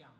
siamo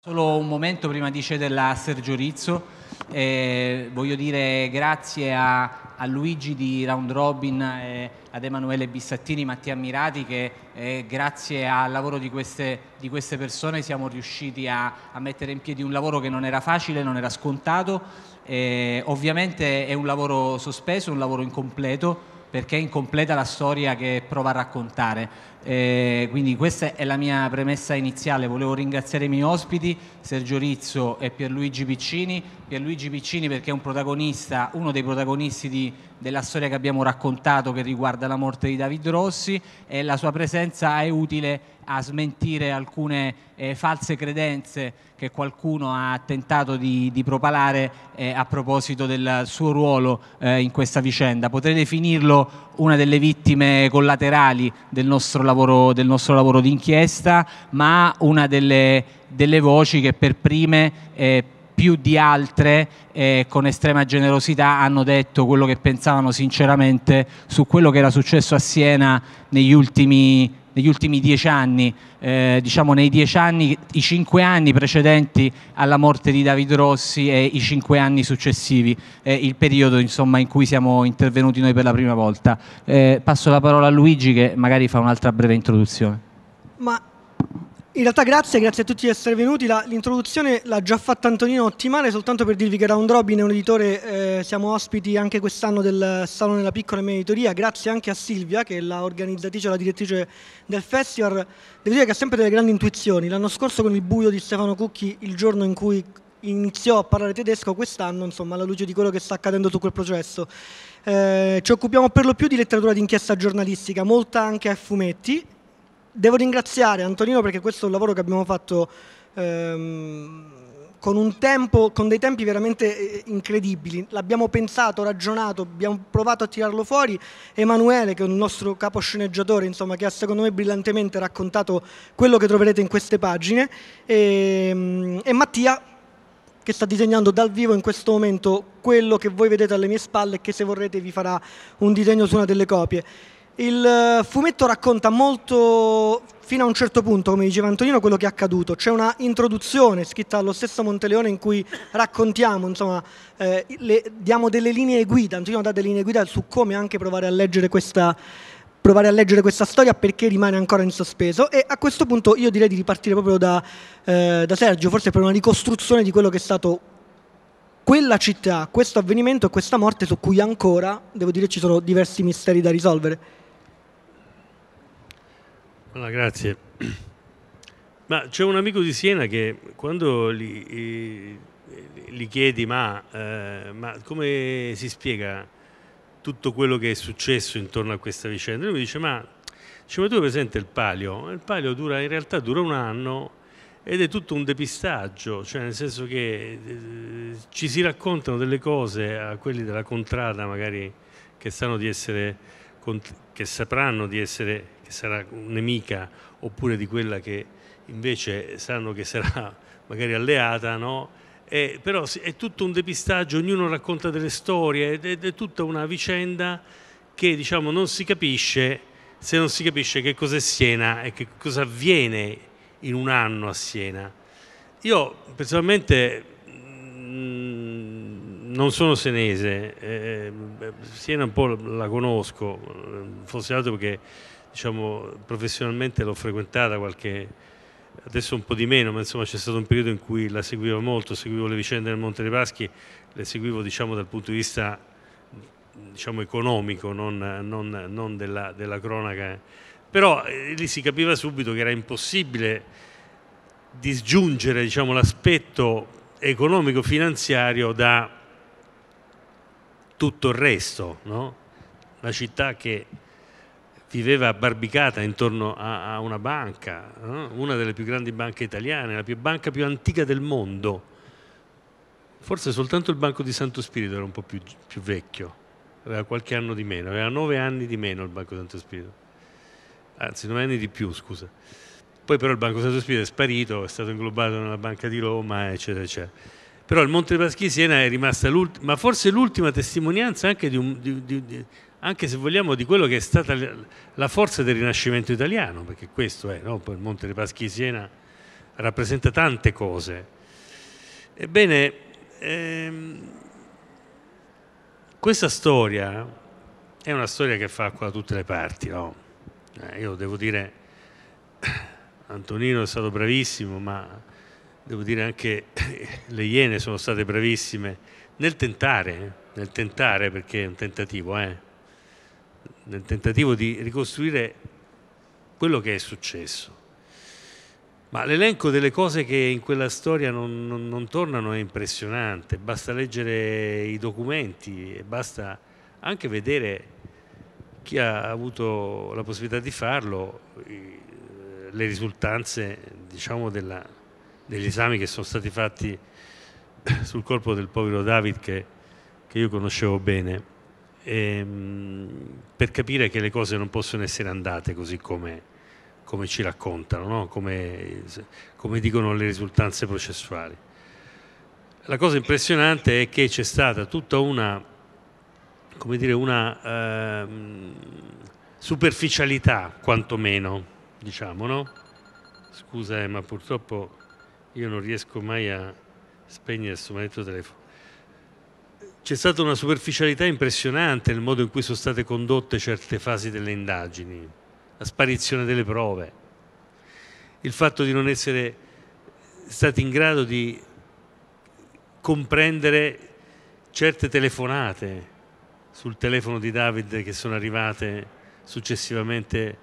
Solo un momento prima di cederla a Sergio Rizzo, eh, voglio dire grazie a, a, Luigi di Round Robin, eh, ad Emanuele Bissattini, Mattia Ammirati che eh, grazie al lavoro di queste, di queste persone siamo riusciti a, a, mettere in piedi un lavoro che non era facile, non era scontato, eh, ovviamente è un lavoro sospeso, un lavoro incompleto, perché è incompleta la storia che prova a raccontare. Eh, quindi questa è la mia premessa iniziale, volevo ringraziare i miei ospiti, Sergio Rizzo e Pierluigi Piccini, Pierluigi Piccini perché è un protagonista, uno dei protagonisti di della storia che abbiamo raccontato che riguarda la morte di David Rossi e la sua presenza è utile a smentire alcune eh, false credenze che qualcuno ha tentato di, di propalare eh, a proposito del suo ruolo eh, in questa vicenda. Potrei definirlo una delle vittime collaterali del nostro lavoro, del nostro lavoro d'inchiesta, ma una delle, delle voci che per prime eh, più di altre eh, con estrema generosità hanno detto quello che pensavano sinceramente su quello che era successo a Siena negli ultimi negli ultimi dieci anni, eh, diciamo nei dieci anni, i cinque anni precedenti alla morte di David Rossi e i cinque anni successivi, eh, il periodo insomma, in cui siamo intervenuti noi per la prima volta. Eh, passo la parola a Luigi che magari fa un'altra breve introduzione. Ma in realtà grazie, grazie a tutti di essere venuti, la, l'introduzione l'ha già fatta Antonino ottimale, soltanto per dirvi che Round Robin è un editore, eh, siamo ospiti anche quest'anno del Salone della Piccola e Media Editoria, grazie anche a Silvia che è la organizzatrice e la direttrice del festival, devo dire che ha sempre delle grandi intuizioni, l'anno scorso con il buio di Stefano Cucchi, il giorno in cui iniziò a parlare tedesco quest'anno, insomma, alla luce di quello che sta accadendo su quel processo. Eh, ci occupiamo per lo più di letteratura d'inchiesta giornalistica, molta anche a fumetti, devo ringraziare Antonino perché questo è un lavoro che abbiamo fatto ehm, con, tempo, con dei tempi veramente eh, incredibili. L'abbiamo pensato, ragionato, abbiamo provato a tirarlo fuori. Emanuele, che è il nostro caposceneggiatore, insomma, che ha secondo me brillantemente raccontato quello che troverete in queste pagine, e, ehm, e Mattia che sta disegnando dal vivo in questo momento quello che voi vedete alle mie spalle e che se vorrete vi farà un disegno su una delle copie. Il eh, fumetto racconta molto, fino a un certo punto, come diceva Antonino, quello che è accaduto. C'è una introduzione scritta dallo stesso Monteleone in cui raccontiamo, insomma, eh, le, diamo delle linee guida, Antonino dà delle linee guida su come anche provare a leggere questa, provare a leggere questa storia perché rimane ancora in sospeso e a questo punto io direi di ripartire proprio da, eh, da Sergio, forse per una ricostruzione di quello che è stato quella città, questo avvenimento e questa morte su cui ancora, devo dire, ci sono diversi misteri da risolvere. Allora, grazie. Ma c'è un amico di Siena che quando gli, gli chiedi ma, eh, ma, come si spiega tutto quello che è successo intorno a questa vicenda, lui mi dice ma, dice, ma tu hai presente il palio? Il palio dura, in realtà dura un anno ed è tutto un depistaggio, cioè nel senso che eh, ci si raccontano delle cose a quelli della contrada magari che sanno di essere, che sapranno di essere che sarà nemica oppure di quella che invece sanno che sarà magari alleata, no? E, eh, però è tutto un depistaggio, ognuno racconta delle storie ed è, è, tutta una vicenda che diciamo non si capisce se non si capisce che cos'è Siena e che cosa avviene in un anno a Siena. Io personalmente mm, non sono senese, eh, eh, Siena un po' la conosco, eh, forse altro perché diciamo, professionalmente l'ho frequentata qualche, adesso un po' di meno, ma insomma c'è stato un periodo in cui la seguivo molto, seguivo le vicende del Monte dei Paschi, le seguivo diciamo, dal punto di vista diciamo, economico, non, non, non della, della, cronaca. Però eh, lì si capiva subito che era impossibile disgiungere diciamo, l'aspetto economico-finanziario da tutto il resto, no? la città che viveva barbicata intorno a, a una banca, no? Eh? una delle più grandi banche italiane, la più, banca più antica del mondo. Forse soltanto il Banco di Santo Spirito era un po' più, più vecchio, aveva qualche anno di meno, aveva nove anni di meno il Banco di Santo Spirito, anzi nove anni di più, scusa. Poi però il Banco di Santo Spirito è sparito, è stato inglobato nella Banca di Roma, eccetera, eccetera però il Monte dei Paschi Siena è rimasta l'ultima, ma forse l'ultima testimonianza anche di un, di, di, anche se vogliamo di quello che è stata la forza del Rinascimento italiano, perché questo è, no? il Monte dei Paschi Siena rappresenta tante cose. Ebbene, ehm, questa storia è una storia che fa qua da tutte le parti, no? eh, io devo dire, Antonino è stato bravissimo, ma devo dire anche le Iene sono state bravissime nel tentare, nel tentare perché è un tentativo, eh? nel tentativo di ricostruire quello che è successo. Ma l'elenco delle cose che in quella storia non, non, non tornano è impressionante, basta leggere i documenti e basta anche vedere chi ha avuto la possibilità di farlo, le risultanze diciamo, della, degli esami che sono stati fatti sul corpo del povero David che, che io conoscevo bene ehm, per capire che le cose non possono essere andate così come, come ci raccontano, no? come, come dicono le risultanze processuali. La cosa impressionante è che c'è stata tutta una, come dire, una ehm, superficialità, quantomeno, diciamo, no? Scusa, eh, ma purtroppo io non riesco mai a spegnere il questo maledetto telefono. C'è stata una superficialità impressionante nel modo in cui sono state condotte certe fasi delle indagini, la sparizione delle prove, il fatto di non essere stati in grado di comprendere certe telefonate sul telefono di David che sono arrivate successivamente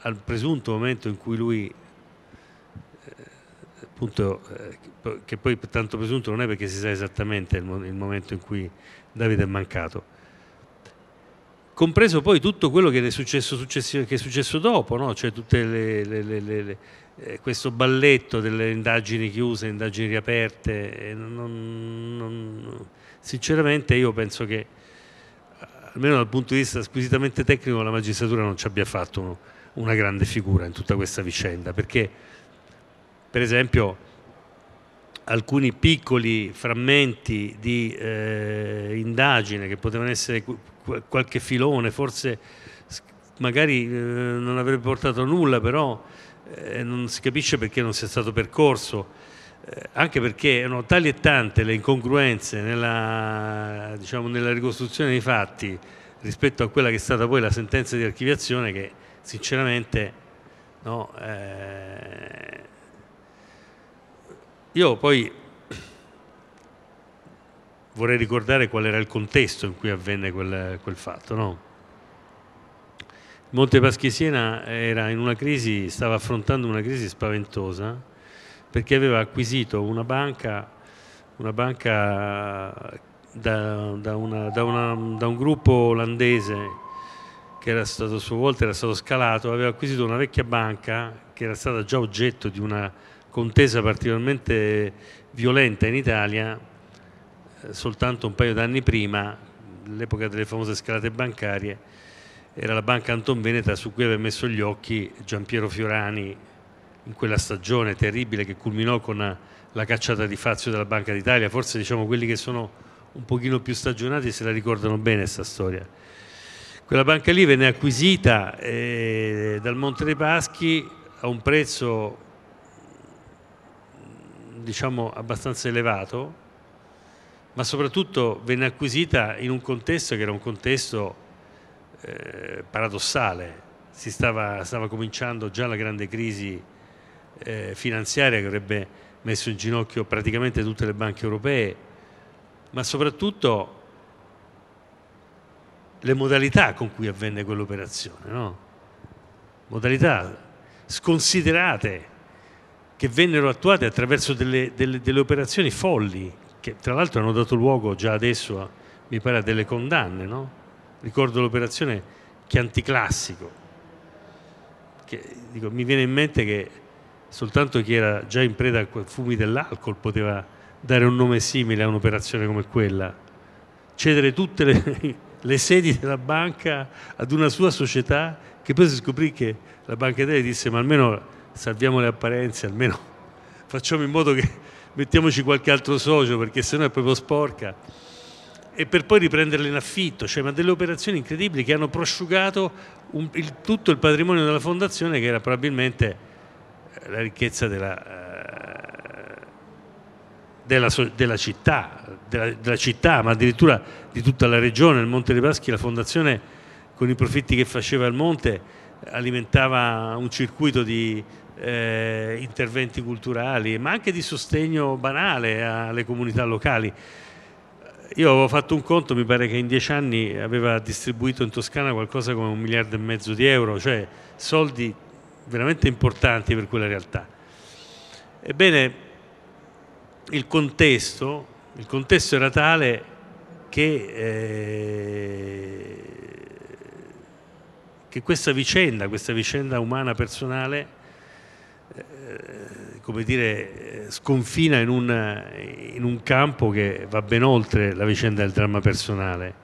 al presunto momento in cui lui appunto, eh, che poi tanto presunto non è perché si sa esattamente il, momento in cui Davide è mancato compreso poi tutto quello che è successo, che è successo dopo, no? cioè tutto eh, questo balletto delle indagini chiuse, indagini riaperte. Eh, non, non, sinceramente io penso che, almeno dal punto di vista squisitamente tecnico, la magistratura non ci abbia fatto una grande figura in tutta questa vicenda, perché per esempio alcuni piccoli frammenti di eh, indagine che potevano essere qualche filone, forse magari eh, non avrebbe portato a nulla, però eh, non si capisce perché non sia stato percorso, eh, anche perché erano tali e tante le incongruenze nella, diciamo, nella ricostruzione dei fatti rispetto a quella che è stata poi la sentenza di archiviazione che sinceramente no, eh, io poi vorrei ricordare qual era il contesto in cui avvenne quel, quel fatto. No? Monte Paschi Siena crisi, stava affrontando una crisi spaventosa perché aveva acquisito una banca, una banca da, da, una, da, una, da, un gruppo olandese che era stato a sua volta era stato scalato, aveva acquisito una vecchia banca che era stata già oggetto di una contesa particolarmente violenta in Italia eh, soltanto un paio d'anni prima, l'epoca delle famose scalate bancarie, era la banca Anton Veneta su cui aveva messo gli occhi Giampiero Fiorani in quella stagione terribile che culminò con la cacciata di Fazio dalla Banca d'Italia, forse diciamo quelli che sono un pochino più stagionati se la ricordano bene questa storia. Quella banca lì venne acquisita eh, dal Monte dei Paschi a un prezzo diciamo, abbastanza elevato, ma soprattutto venne acquisita in un contesto che era un contesto eh, paradossale. Si stava, stava, cominciando già la grande crisi eh, finanziaria che avrebbe messo in ginocchio praticamente tutte le banche europee, ma soprattutto le modalità con cui avvenne quell'operazione, no? modalità sconsiderate che vennero attuate attraverso delle, delle, delle operazioni folli, che tra l'altro hanno dato luogo già adesso, a, mi pare, a delle condanne. No? Ricordo l'operazione Chianticlassico, che dico, mi viene in mente che soltanto chi era già in preda a fumi dell'alcol poteva dare un nome simile a un'operazione come quella. Cedere tutte le, le sedi della banca ad una sua società che poi si scoprì che la Banca Italia disse ma almeno salviamo le apparenze, almeno facciamo in modo che mettiamoci qualche altro socio perché sennò è proprio sporca e per poi riprenderle in affitto, cioè ma delle operazioni incredibili che hanno prosciugato un, il, tutto il patrimonio della fondazione che era probabilmente eh, la ricchezza della, eh, della, della città, della, della, città, ma addirittura di tutta la regione, il Monte dei Paschi, la fondazione con i profitti che faceva al monte alimentava un circuito di eh, interventi culturali, ma anche di sostegno banale alle comunità locali. Io avevo fatto un conto, mi pare che in dieci anni aveva distribuito in Toscana qualcosa come un miliardo e mezzo di euro, cioè soldi veramente importanti per quella realtà. Ebbene, il contesto, il contesto era tale che, eh, che questa vicenda, questa vicenda umana personale, eh, come dire, eh, sconfina in un, eh, in un, campo che va ben oltre la vicenda del dramma personale.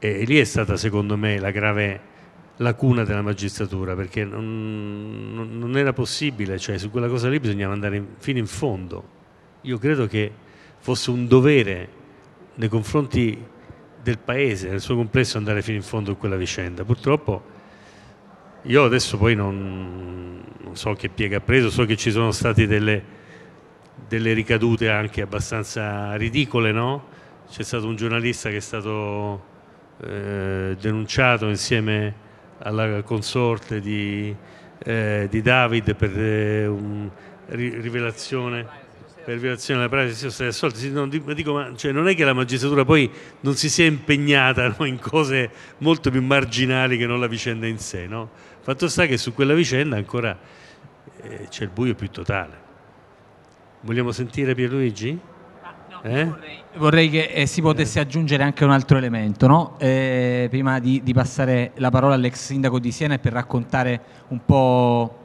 E, lì è stata, secondo me, la grave lacuna della magistratura, perché non, non era possibile, cioè su quella cosa lì bisognava andare in, fino in fondo. Io credo che fosse un dovere nei confronti del Paese, nel suo complesso, andare fino in fondo a quella vicenda. Purtroppo io adesso poi non, non so che piega ha preso, so che ci sono state delle, delle ricadute anche abbastanza ridicole, no? C'è stato un giornalista che è stato eh, denunciato insieme alla consorte di, eh, di David per eh, un, ri, rivelazione per violazione della privacy sono stati assolti. Non, dico, ma, cioè, non, è che la magistratura poi non si sia impegnata no, in cose molto più marginali che non la vicenda in sé. No? Fatto sta che su quella vicenda ancora eh, c'è il buio più totale. Vogliamo sentire Pierluigi? eh? vorrei, vorrei, che eh, si potesse eh. aggiungere anche un altro elemento, no? Eh, prima di, di passare la parola all'ex sindaco di Siena per raccontare un po',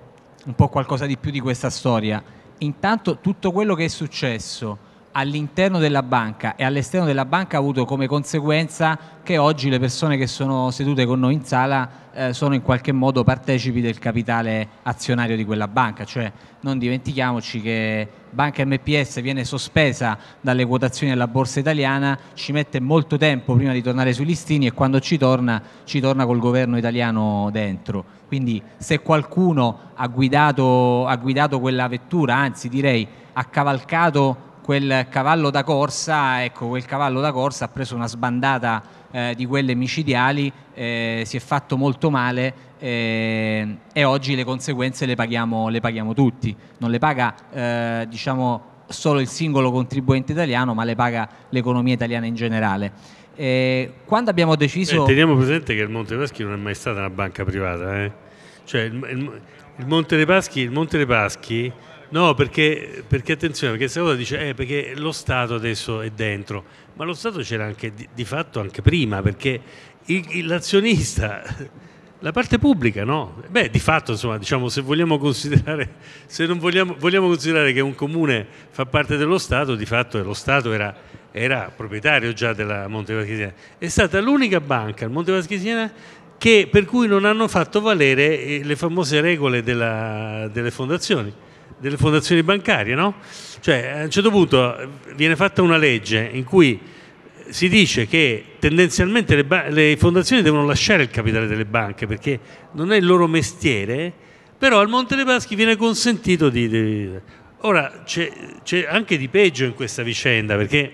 un po' qualcosa di più di questa storia intanto tutto quello che è successo all'interno della banca e all'esterno della banca ha avuto come conseguenza che oggi le persone che sono sedute con noi in sala eh, sono in qualche modo partecipi del capitale azionario di quella banca, cioè non dimentichiamoci che Banca MPS viene sospesa dalle quotazioni alla borsa italiana, ci mette molto tempo prima di tornare sui listini e quando ci torna ci torna col governo italiano dentro. Quindi se qualcuno ha guidato, ha guidato quella vettura, anzi direi ha cavalcato quel cavallo da corsa, ecco, quel cavallo da corsa ha preso una sbandata eh, di quelle micidiali, eh, si è fatto molto male eh, e oggi le conseguenze le paghiamo, le paghiamo tutti. Non le paga eh, diciamo, solo il singolo contribuente italiano, ma le paga l'economia italiana in generale. Eh, quando abbiamo deciso... Eh, teniamo presente che il Monte dei Paschi non è mai stata una banca privata. Cioè, il, il, il Monte dei Paschi, il Monte dei Paschi No, perché, perché, attenzione, perché questa cosa dice eh, perché lo Stato adesso è dentro, ma lo Stato c'era anche di, di fatto anche prima, perché il, l'azionista, la parte pubblica no? Beh, di fatto, insomma, diciamo, se vogliamo considerare, se non vogliamo, vogliamo considerare che un comune fa parte dello Stato, di fatto lo Stato era, era proprietario già della Monte Vaschisiana. È stata l'unica banca, il Monte Vaschisiana, che, per cui non hanno fatto valere eh, le famose regole della, delle fondazioni delle fondazioni bancarie, no? Cioè, a un certo punto eh, viene fatta una legge in cui si dice che tendenzialmente le, le fondazioni devono lasciare il capitale delle banche perché non è il loro mestiere, però al Monte dei Paschi viene consentito di... di... Ora, c'è anche di peggio in questa vicenda perché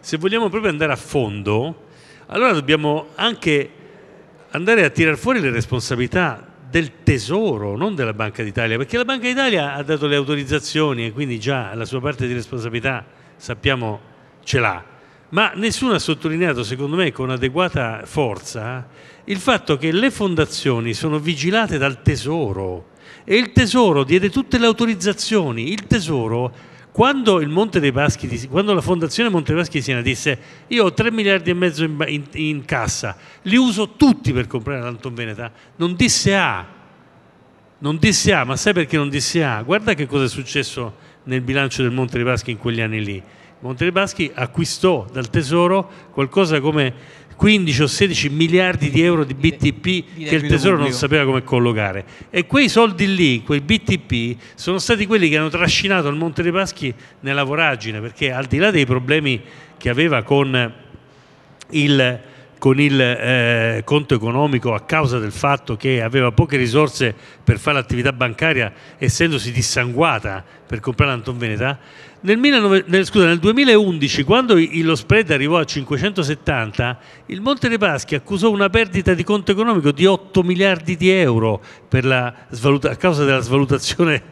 se vogliamo proprio andare a fondo, allora dobbiamo anche andare a tirar fuori le responsabilità del tesoro, non della Banca d'Italia, perché la Banca d'Italia ha dato le autorizzazioni e quindi già la sua parte di responsabilità sappiamo ce l'ha, ma nessuno ha sottolineato, secondo me, con adeguata forza il fatto che le fondazioni sono vigilate dal tesoro e il tesoro diede tutte le autorizzazioni, il tesoro quando, Paschi, quando, la fondazione Monte dei Paschi di Siena disse io ho 3 miliardi e mezzo in, in, in cassa, li uso tutti per comprare l'Anton Veneta, non disse A, ah. non disse A, ma sai perché non disse A? Ah? Guarda che cosa è successo nel bilancio del Monte dei Paschi in quegli anni lì. Monte dei Paschi acquistò dal tesoro qualcosa come 15 o 16 miliardi di euro di BTP di che il Tesoro pubblico. non sapeva come collocare. E quei soldi lì, quei BTP, sono stati quelli che hanno trascinato il Monte dei Paschi nella voragine, perché al di là dei problemi che aveva con il con il eh, conto economico a causa del fatto che aveva poche risorse per fare l'attività bancaria essendosi dissanguata per comprare l'Anton Veneta, nel, 19, nel, scusa, nel 2011 quando lo spread arrivò a 570 il Monte dei Paschi accusò una perdita di conto economico di 8 miliardi di euro svaluta, a causa della svalutazione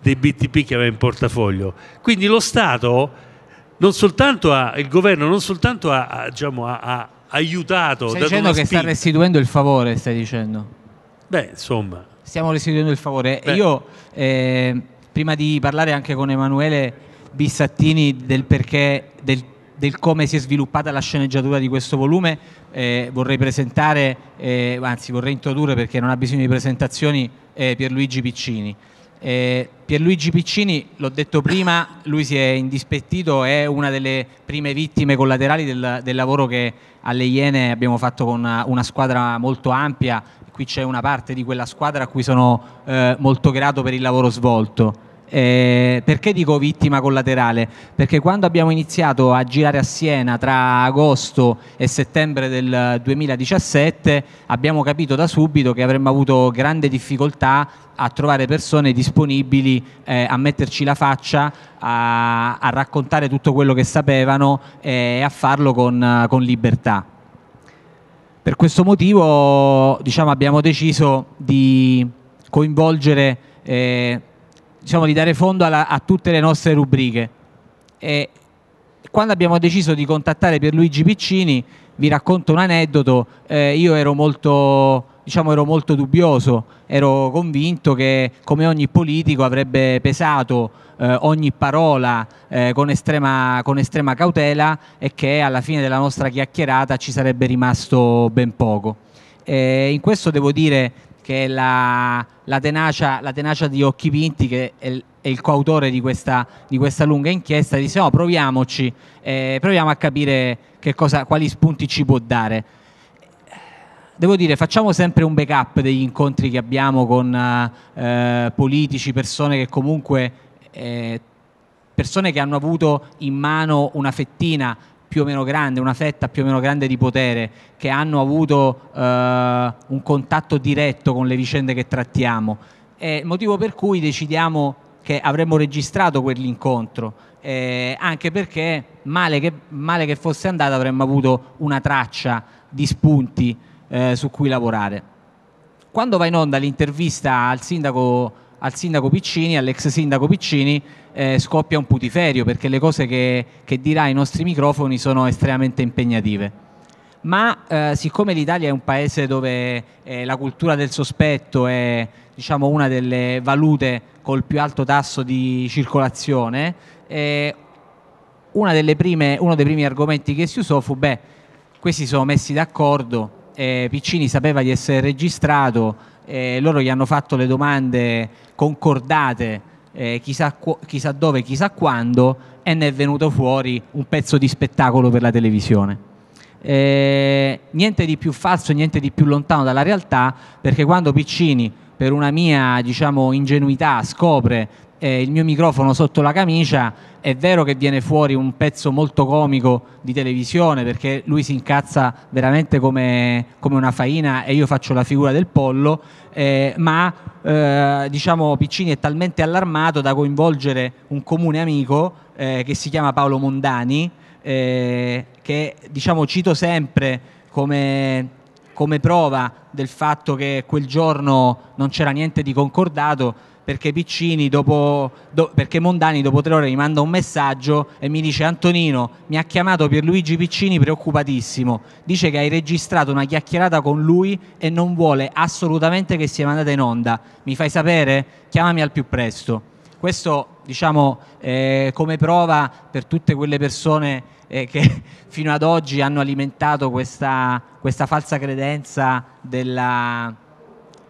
dei BTP che aveva in portafoglio. Quindi lo Stato, non soltanto ha, il governo non soltanto ha, ha, diciamo, ha aiutato stai dicendo che spinta. sta restituendo il favore stai dicendo beh insomma stiamo restituendo il favore beh. io eh, prima di parlare anche con Emanuele Bissattini del perché del, del come si è sviluppata la sceneggiatura di questo volume eh, vorrei presentare eh, anzi vorrei introdurre perché non ha bisogno di presentazioni eh, Pierluigi Piccini eh, Pierluigi Piccini, l'ho detto prima, lui si è indispettito, è una delle prime vittime collaterali del, del lavoro che alle Iene abbiamo fatto con una, una squadra molto ampia, qui c'è una parte di quella squadra a cui sono eh, molto grato per il lavoro svolto. Eh, perché dico vittima collaterale? Perché quando abbiamo iniziato a girare a Siena tra agosto e settembre del 2017 abbiamo capito da subito che avremmo avuto grande difficoltà a trovare persone disponibili eh, a metterci la faccia, a, a, raccontare tutto quello che sapevano eh, e a farlo con, con libertà. Per questo motivo diciamo, abbiamo deciso di coinvolgere eh, diciamo, di dare fondo alla, a tutte le nostre rubriche. E quando abbiamo deciso di contattare per Luigi Piccini, vi racconto un aneddoto, eh, io ero molto, diciamo, ero molto dubbioso, ero convinto che come ogni politico avrebbe pesato eh, ogni parola eh, con, estrema, con estrema cautela e che alla fine della nostra chiacchierata ci sarebbe rimasto ben poco. Eh, in questo devo dire che la, la tenacia, la tenacia, di Occhi Pinti, che è, il coautore di questa, di questa lunga inchiesta, disse: No, proviamoci, eh, proviamo a capire cosa, quali spunti ci può dare. Devo dire, facciamo sempre un backup degli incontri che abbiamo con eh, politici, persone che comunque. Eh, persone che hanno avuto in mano una fettina più o meno grande, una setta più o meno grande di potere, che hanno avuto eh, un contatto diretto con le vicende che trattiamo. È il motivo per cui decidiamo che avremmo registrato quell'incontro, eh, anche perché male che, male che fosse andata avremmo avuto una traccia di spunti eh, su cui lavorare. Quando va in onda l'intervista al sindaco al sindaco Piccini, all'ex sindaco Piccini, eh, scoppia un putiferio perché le cose che, che, dirà ai nostri microfoni sono estremamente impegnative. Ma eh, siccome l'Italia è un paese dove eh, la cultura del sospetto è diciamo, una delle valute col più alto tasso di circolazione, eh, prime, uno dei primi argomenti che si usò fu, beh, questi sono messi d'accordo, eh, Piccini sapeva di essere registrato, eh, loro gli hanno fatto le domande concordate eh, chissà, chissà, dove, chissà quando, e ne è venuto fuori un pezzo di spettacolo per la televisione. Eh, niente di più falso, niente di più lontano dalla realtà, perché quando Piccini, per una mia diciamo, ingenuità, scopre eh, il mio microfono sotto la camicia, è vero che viene fuori un pezzo molto comico di televisione perché lui si incazza veramente come, come una faina e io faccio la figura del pollo, eh, ma eh, diciamo Piccini è talmente allarmato da coinvolgere un comune amico eh, che si chiama Paolo Mondani, eh, che diciamo cito sempre come come prova del fatto che quel giorno non c'era niente di concordato, perché, dopo, do, perché Mondani dopo tre ore mi manda un messaggio e mi dice Antonino mi ha chiamato Pierluigi Piccini preoccupatissimo, dice che hai registrato una chiacchierata con lui e non vuole assolutamente che sia mandata in onda, mi fai sapere? Chiamami al più presto. Questo diciamo eh, come prova per tutte quelle persone eh, che fino ad oggi hanno alimentato questa, questa falsa credenza della,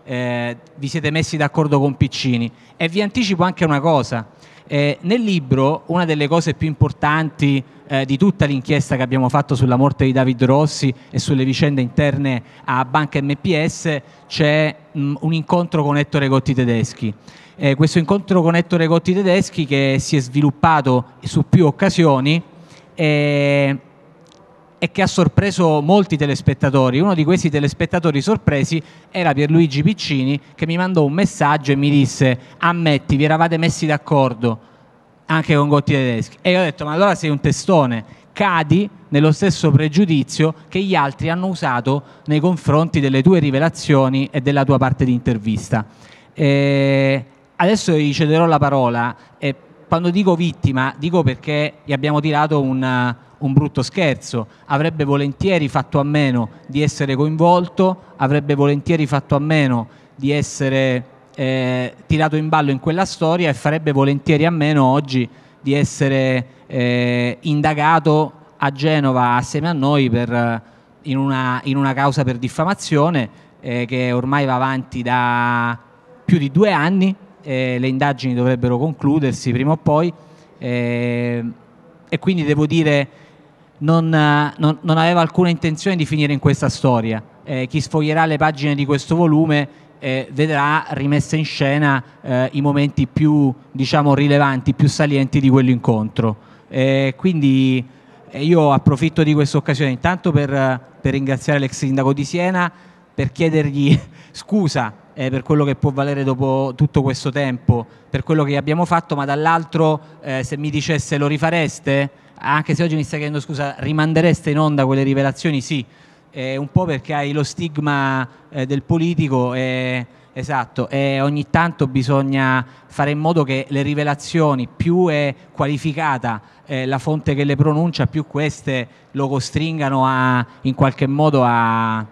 eh, vi siete messi d'accordo con Piccini. E vi anticipo anche una cosa, eh, nel libro una delle cose più importanti eh, di tutta l'inchiesta che abbiamo fatto sulla morte di David Rossi e sulle vicende interne a Banca MPS c'è mh, un incontro con Ettore Gotti Tedeschi. Eh, questo incontro con Ettore Gotti Tedeschi che si è sviluppato su più occasioni e eh, e che ha sorpreso molti telespettatori. Uno di questi telespettatori sorpresi era Pierluigi Piccini che mi mandò un messaggio e mi disse ammetti, vi eravate messi d'accordo anche con Gotti Tedeschi. E io ho detto ma allora sei un testone, cadi nello stesso pregiudizio che gli altri hanno usato nei confronti delle tue rivelazioni e della tua parte di intervista. E eh, adesso gli cederò la parola e quando dico vittima, dico perché gli abbiamo tirato un, un, brutto scherzo. Avrebbe volentieri fatto a meno di essere coinvolto, avrebbe volentieri fatto a meno di essere eh, tirato in ballo in quella storia e farebbe volentieri a meno oggi di essere eh, indagato a Genova assieme a noi per, eh, in, una, in, una, causa per diffamazione eh, che ormai va avanti da più di due anni eh, le indagini dovrebbero concludersi prima o poi eh, e quindi devo dire non, non, non, aveva alcuna intenzione di finire in questa storia. Eh, chi sfoglierà le pagine di questo volume eh, vedrà rimessa in scena eh, i momenti più diciamo, rilevanti, più salienti di quell'incontro. Eh, quindi io approfitto di questa occasione intanto per, per ringraziare l'ex sindaco di Siena, per chiedergli scusa eh, per quello che può valere dopo tutto questo tempo, per quello che abbiamo fatto, ma dall'altro eh, se mi dicesse lo rifareste, anche se oggi mi stai chiedendo scusa, rimandereste in onda quelle rivelazioni? Sì, eh, un po' perché hai lo stigma eh, del politico e... Esatto, e ogni tanto bisogna fare in modo che le rivelazioni, più è qualificata eh, la fonte che le pronuncia, più queste lo costringano a, in qualche modo a, a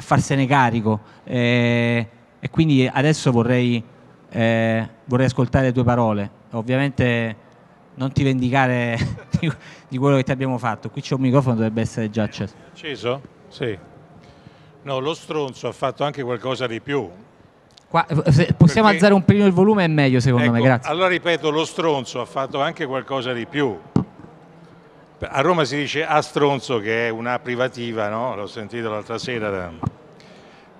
farsene carico. Eh, e quindi adesso vorrei, eh, vorrei ascoltare le tue parole. Ovviamente non ti vendicare di, di, quello che ti abbiamo fatto. Qui c'è un microfono, dovrebbe essere già acceso. Acceso? Sì. No, lo stronzo ha fatto anche qualcosa di più. Qua, eh, possiamo Perché, alzare un pelino il volume è meglio secondo ecco, me, grazie. Allora ripeto, lo stronzo ha fatto anche qualcosa di più. A Roma si dice a stronzo che è una privativa, no? L'ho sentito l'altra sera. Da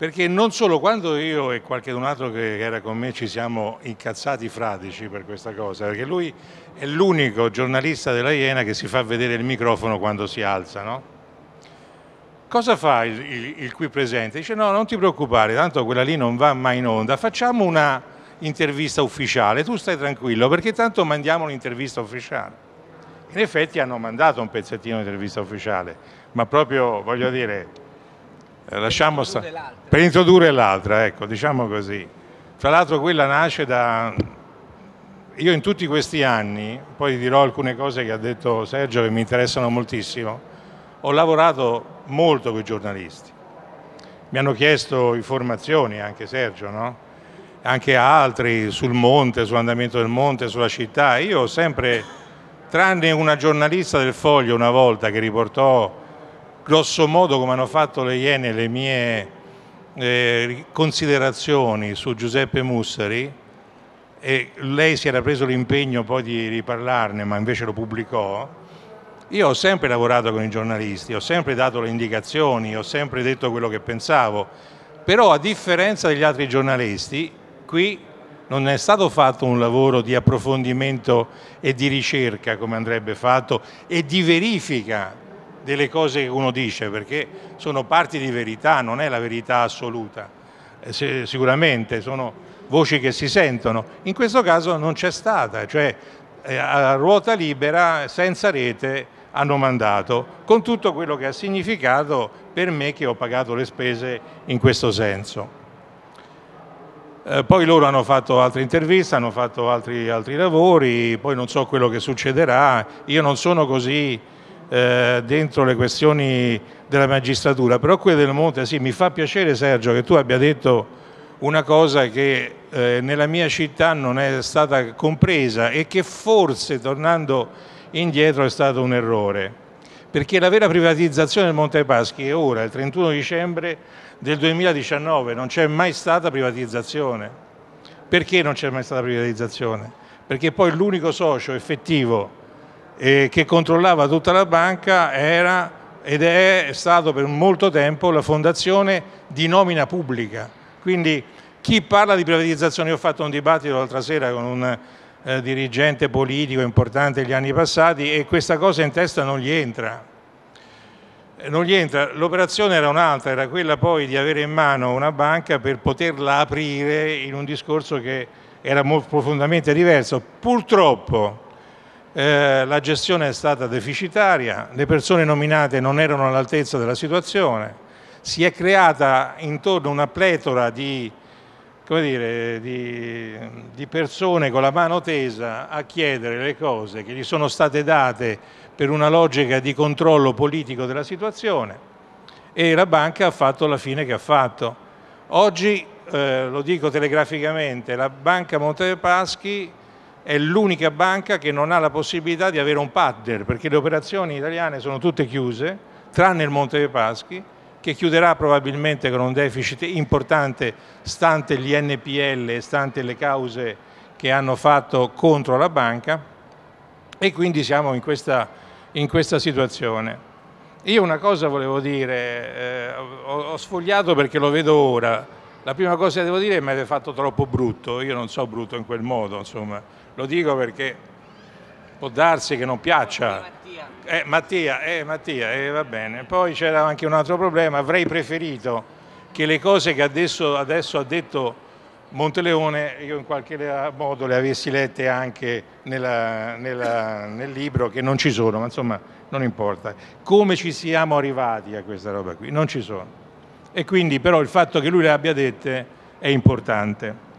perché non solo quando io e qualche un altro che era con me ci siamo incazzati fradici per questa cosa, perché lui è l'unico giornalista della Iena che si fa vedere il microfono quando si alza, no? Cosa fa il, il, il qui presente? Dice no, non ti preoccupare, tanto quella lì non va mai in onda, facciamo una intervista ufficiale, tu stai tranquillo perché tanto mandiamo un'intervista ufficiale. In effetti hanno mandato un pezzettino di intervista ufficiale, ma proprio, voglio dire, eh, lasciamo sta... per introdurre l'altra, ecco, diciamo così. Tra l'altro quella nasce da... Io in tutti questi anni, poi dirò alcune cose che ha detto Sergio che mi interessano moltissimo, ho lavorato molto con i giornalisti. Mi hanno chiesto informazioni, anche Sergio, no? anche altri, sul monte, sull'andamento del monte, sulla città. Io ho sempre, tranne una giornalista del Foglio una volta che riportò grosso modo come hanno fatto le Iene le mie eh, considerazioni su Giuseppe Mussari e lei si era preso l'impegno poi di riparlarne ma invece lo pubblicò io ho sempre lavorato con i giornalisti ho sempre dato le indicazioni ho sempre detto quello che pensavo però a differenza degli altri giornalisti qui non è stato fatto un lavoro di approfondimento e di ricerca come andrebbe fatto e di verifica delle cose che uno dice, perché sono parti di verità, non è la verità assoluta, eh, sicuramente sono voci che si sentono. In questo caso non c'è stata, cioè eh, a ruota libera, senza rete, hanno mandato, con tutto quello che ha significato per me che ho pagato le spese in questo senso. Eh, poi loro hanno fatto altre interviste, hanno fatto altri, altri lavori, poi non so quello che succederà, io non sono così eh, dentro le questioni della magistratura, però quelle del Monte, sì, mi fa piacere Sergio che tu abbia detto una cosa che eh, nella mia città non è stata compresa e che forse tornando indietro è stato un errore, perché la vera privatizzazione del Monte Paschi è ora, il 31 dicembre del 2019, non c'è mai stata privatizzazione. Perché non c'è mai stata privatizzazione? Perché poi l'unico socio effettivo eh, che controllava tutta la banca era ed è stato per molto tempo la fondazione di nomina pubblica. Quindi chi parla di privatizzazione, io ho fatto un dibattito l'altra sera con un eh, dirigente politico importante degli anni passati e questa cosa in testa non gli entra. Eh, non gli entra, l'operazione era un'altra, era quella poi di avere in mano una banca per poterla aprire in un discorso che era profondamente diverso. Purtroppo eh, la gestione è stata deficitaria, le persone nominate non erano all'altezza della situazione, si è creata intorno una pletora di, dire, di, di persone con la mano tesa a chiedere le cose che gli sono state date per una logica di controllo politico della situazione e la banca ha fatto la fine che ha fatto. Oggi, eh, lo dico telegraficamente, la banca Monte Paschi è l'unica banca che non ha la possibilità di avere un padder perché le operazioni italiane sono tutte chiuse, tranne il Monte dei Paschi, che chiuderà probabilmente con un deficit importante stante gli NPL e stante le cause che hanno fatto contro la banca e quindi siamo in questa, in questa situazione. Io una cosa volevo dire, eh, ho, ho sfogliato perché lo vedo ora, la prima cosa che devo dire è che mi avete fatto troppo brutto, io non so brutto in quel modo, insomma lo dico perché può darsi che non piaccia. Eh, Mattia, eh, Mattia, eh, va bene. Poi c'era anche un altro problema, avrei preferito che le cose che adesso, adesso ha detto Monteleone io in qualche modo le avessi lette anche nella, nella, nel libro che non ci sono, ma insomma non importa. Come ci siamo arrivati a questa roba qui? Non ci sono. E quindi però il fatto che lui le abbia dette è importante.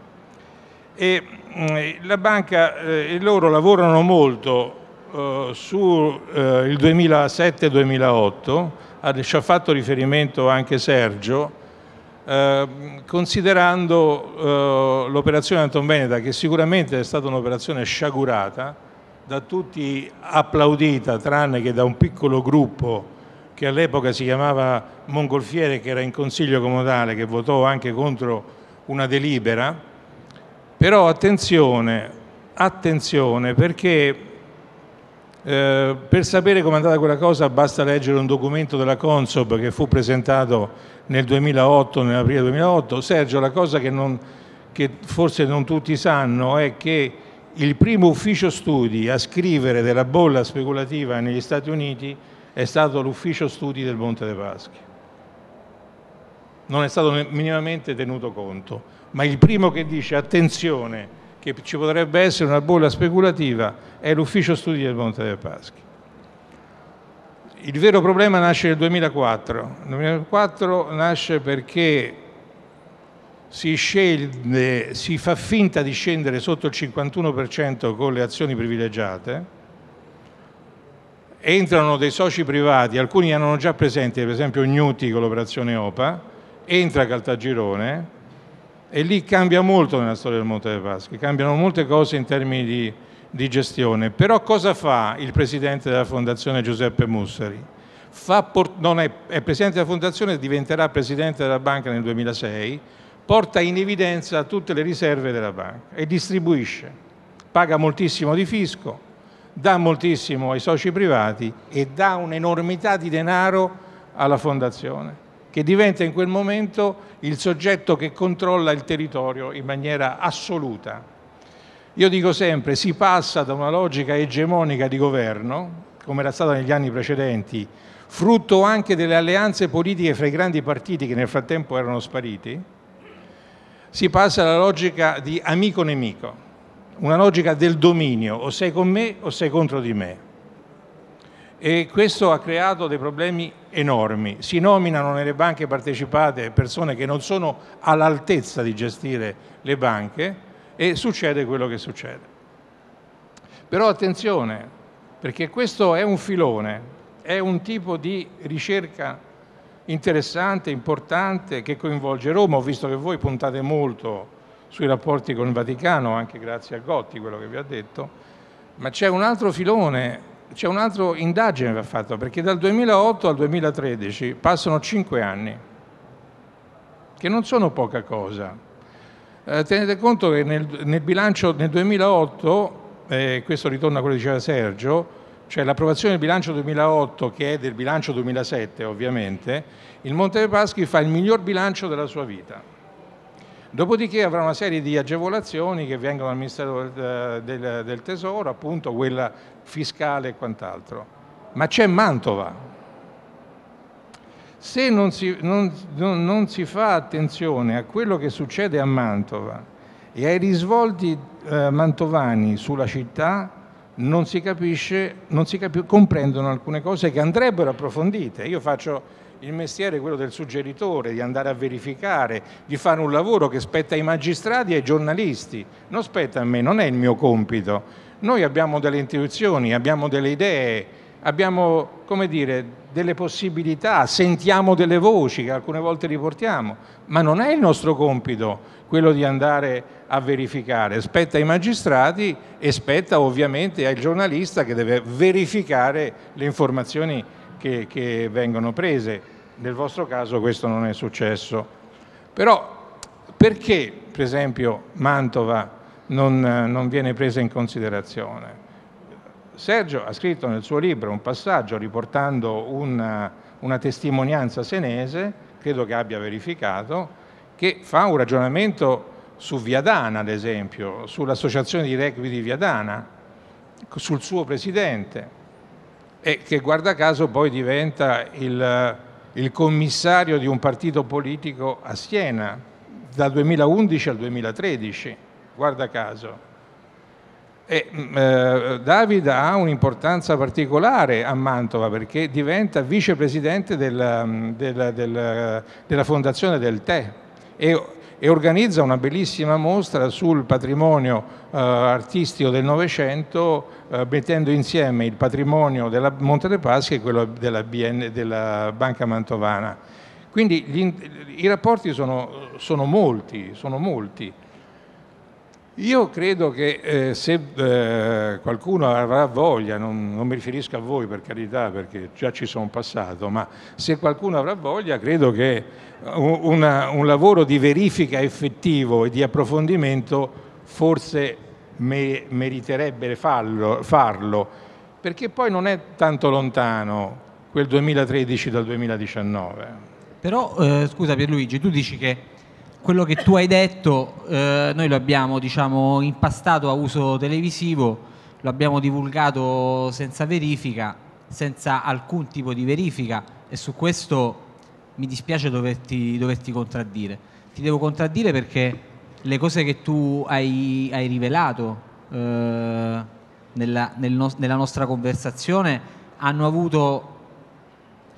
E Mm, la banca eh, e loro lavorano molto eh, sul eh, 2007-2008, ci ha fatto riferimento anche Sergio, ehm, considerando l'operazione Anton Veneta, che sicuramente è stata un'operazione sciagurata, da tutti applaudita, tranne che da un piccolo gruppo che all'epoca si chiamava Mongolfiere, che era in consiglio comodale, che votò anche contro una delibera, però attenzione, attenzione perché eh, per sapere com'è andata quella cosa basta leggere un documento della Consob che fu presentato nel 2008, nell'aprile 2008. Sergio, la cosa che, non, che forse non tutti sanno è che il primo ufficio studi a scrivere della bolla speculativa negli Stati Uniti è stato l'ufficio studi del Monte dei Paschi. Non è stato minimamente tenuto conto ma il primo che dice attenzione che ci potrebbe essere una bolla speculativa è l'ufficio studi del Monte dei Paschi. Il vero problema nasce nel 2004. Il 2004 nasce perché si, scende, si fa finta di scendere sotto il 51% con le azioni privilegiate, entrano dei soci privati, alcuni erano già presenti, per esempio Gnuti con l'operazione OPA, entra Caltagirone, e lì cambia molto nella storia del Monte dei Paschi, cambiano molte cose in termini di, di gestione. Però cosa fa il presidente della fondazione Giuseppe Mussari? Port- è, è, presidente della fondazione, diventerà presidente della banca nel 2006, porta in evidenza tutte le riserve della banca e distribuisce, paga moltissimo di fisco, dà moltissimo ai soci privati e dà un'enormità di denaro alla fondazione che diventa in quel momento il soggetto che controlla il territorio in maniera assoluta. Io dico sempre, si passa da una logica egemonica di governo, come era stata negli anni precedenti, frutto anche delle alleanze politiche fra i grandi partiti che nel frattempo erano spariti, si passa alla logica di amico-nemico, una logica del dominio, o sei con me o sei contro di me. E questo ha creato dei problemi enormi, si nominano nelle banche partecipate persone che non sono all'altezza di gestire le banche e succede quello che succede. Però attenzione, perché questo è un filone, è un tipo di ricerca interessante, importante, che coinvolge Roma. Ho visto che voi puntate molto sui rapporti con il Vaticano, anche grazie a Gotti, quello che vi ha detto, ma c'è un altro filone c'è un'altra indagine che va fatta, perché dal 2008 al 2013 passano 5 anni, che non sono poca cosa. Eh, tenete conto che nel, nel bilancio nel 2008, eh, questo ritorna a quello che diceva Sergio, cioè l'approvazione del bilancio 2008, che è del bilancio 2007 ovviamente, il Monte dei Paschi fa il miglior bilancio della sua vita Dopodiché avrà una serie di agevolazioni che vengono dal Ministero eh, del, del Tesoro, appunto quella fiscale e quant'altro. Ma c'è Mantova. Se non si, non, non, non si, fa attenzione a quello che succede a Mantova e ai risvolti eh, mantovani sulla città, non si capisce, non si cap comprendono alcune cose che andrebbero approfondite. Io faccio il mestiere è quello del suggeritore, di andare a verificare, di fare un lavoro che spetta ai magistrati e ai giornalisti, non spetta a me, non è il mio compito. Noi abbiamo delle intuizioni, abbiamo delle idee, abbiamo, come dire, delle possibilità, sentiamo delle voci che alcune volte riportiamo, ma non è il nostro compito quello di andare a verificare, spetta ai magistrati e spetta ovviamente al giornalista che deve verificare le informazioni che, che vengono prese. Nel vostro caso questo non è successo. Però perché, per esempio, Mantova non, non viene presa in considerazione? Sergio ha scritto nel suo libro un passaggio riportando una, una testimonianza senese, credo che abbia verificato, che fa un ragionamento su Viadana, ad esempio, sull'associazione di rugby di Viadana, sul suo presidente, e che guarda caso poi diventa il il commissario di un partito politico a Siena dal 2011 al 2013, guarda caso. E, mm, eh, Davida ha un'importanza particolare a Mantova perché diventa vicepresidente mm, della, della, della, della fondazione del TE e e organizza una bellissima mostra sul patrimonio eh, artistico del Novecento eh, mettendo insieme il patrimonio della Monte dei Paschi e quello della, BN, della Banca Mantovana. Quindi gli, i rapporti sono, sono molti, sono molti. Io credo che eh, se eh, qualcuno avrà voglia, non, non, mi riferisco a voi per carità perché già ci sono passato, ma se qualcuno avrà voglia credo che una, un lavoro di verifica effettivo e di approfondimento forse me, meriterebbe farlo, farlo, perché poi non è tanto lontano quel 2013 dal 2019. Però eh, scusa Pierluigi, tu dici che quello che tu hai detto eh, noi lo abbiamo diciamo, impastato a uso televisivo, lo abbiamo divulgato senza verifica, senza alcun tipo di verifica e su questo mi dispiace doverti, doverti contraddire. Ti devo contraddire perché le cose che tu hai, hai rivelato eh, nella, nel no, nella nostra conversazione hanno avuto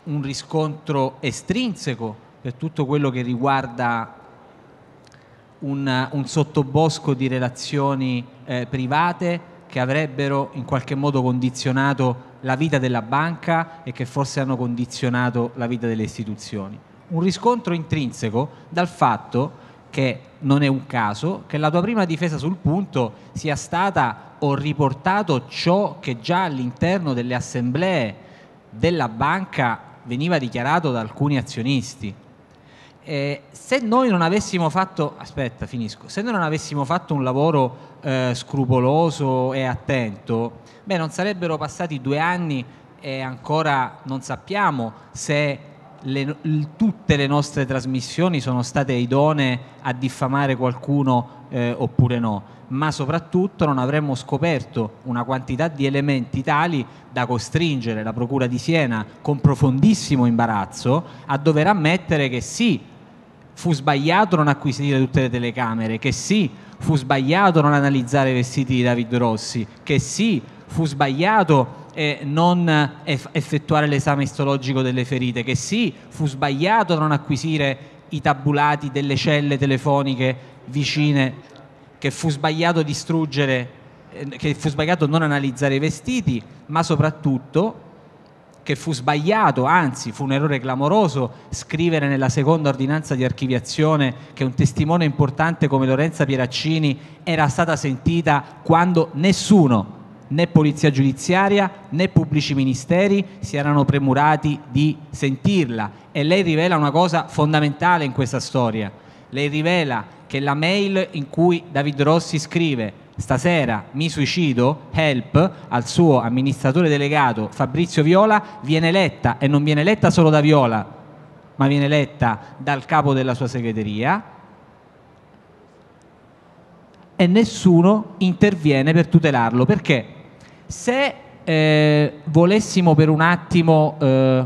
un riscontro estrinseco per tutto quello che riguarda un, un sottobosco di relazioni eh, private che avrebbero in qualche modo condizionato la vita della banca e che forse hanno condizionato la vita delle istituzioni. Un riscontro intrinseco dal fatto che non è un caso che la tua prima difesa sul punto sia stata ho riportato ciò che già all'interno delle assemblee della banca veniva dichiarato da alcuni azionisti eh, se noi non avessimo fatto, aspetta, finisco, se noi non avessimo fatto un lavoro eh, scrupoloso e attento, beh, non sarebbero passati due anni e ancora non sappiamo se le, tutte le nostre trasmissioni sono state idonee a diffamare qualcuno eh, oppure no, ma soprattutto non avremmo scoperto una quantità di elementi tali da costringere la Procura di Siena con profondissimo imbarazzo a dover ammettere che sì, fu sbagliato non acquisire tutte le telecamere, che sì, fu sbagliato non analizzare i vestiti di David Rossi, che sì, fu sbagliato eh, non eff- effettuare l'esame istologico delle ferite, che sì, fu sbagliato non acquisire i tabulati delle celle telefoniche vicine, che fu sbagliato distruggere, eh, che fu sbagliato non analizzare i vestiti, ma soprattutto che fu sbagliato, anzi fu un errore clamoroso scrivere nella seconda ordinanza di archiviazione che un testimone importante come Lorenza Pieraccini era stata sentita quando nessuno, né polizia giudiziaria né pubblici ministeri si erano premurati di sentirla e lei rivela una cosa fondamentale in questa storia. Lei rivela che la mail in cui David Rossi scrive stasera mi suicido, help, al suo amministratore delegato Fabrizio Viola, viene letta e non viene letta solo da Viola, ma viene letta dal capo della sua segreteria e nessuno interviene per tutelarlo. Perché se eh, volessimo per un attimo eh,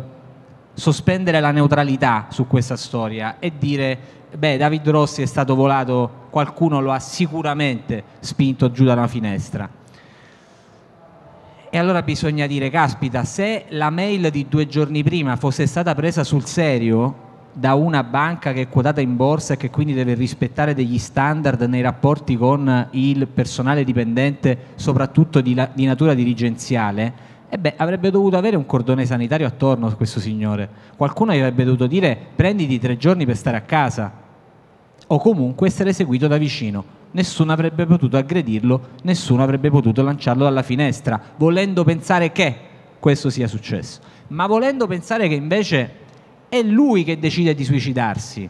sospendere la neutralità su questa storia e dire beh, David Rossi è stato volato, qualcuno lo ha sicuramente spinto giù da una finestra. E allora bisogna dire, caspita, se la mail di due giorni prima fosse stata presa sul serio da una banca che è quotata in borsa e che quindi deve rispettare degli standard nei rapporti con il personale dipendente, soprattutto di, la, di natura dirigenziale, e eh beh, avrebbe dovuto avere un cordone sanitario attorno a questo signore. Qualcuno gli avrebbe dovuto dire prenditi tre giorni per stare a casa. O comunque essere seguito da vicino. Nessuno avrebbe potuto aggredirlo, nessuno avrebbe potuto lanciarlo dalla finestra, volendo pensare che questo sia successo. Ma volendo pensare che invece è lui che decide di suicidarsi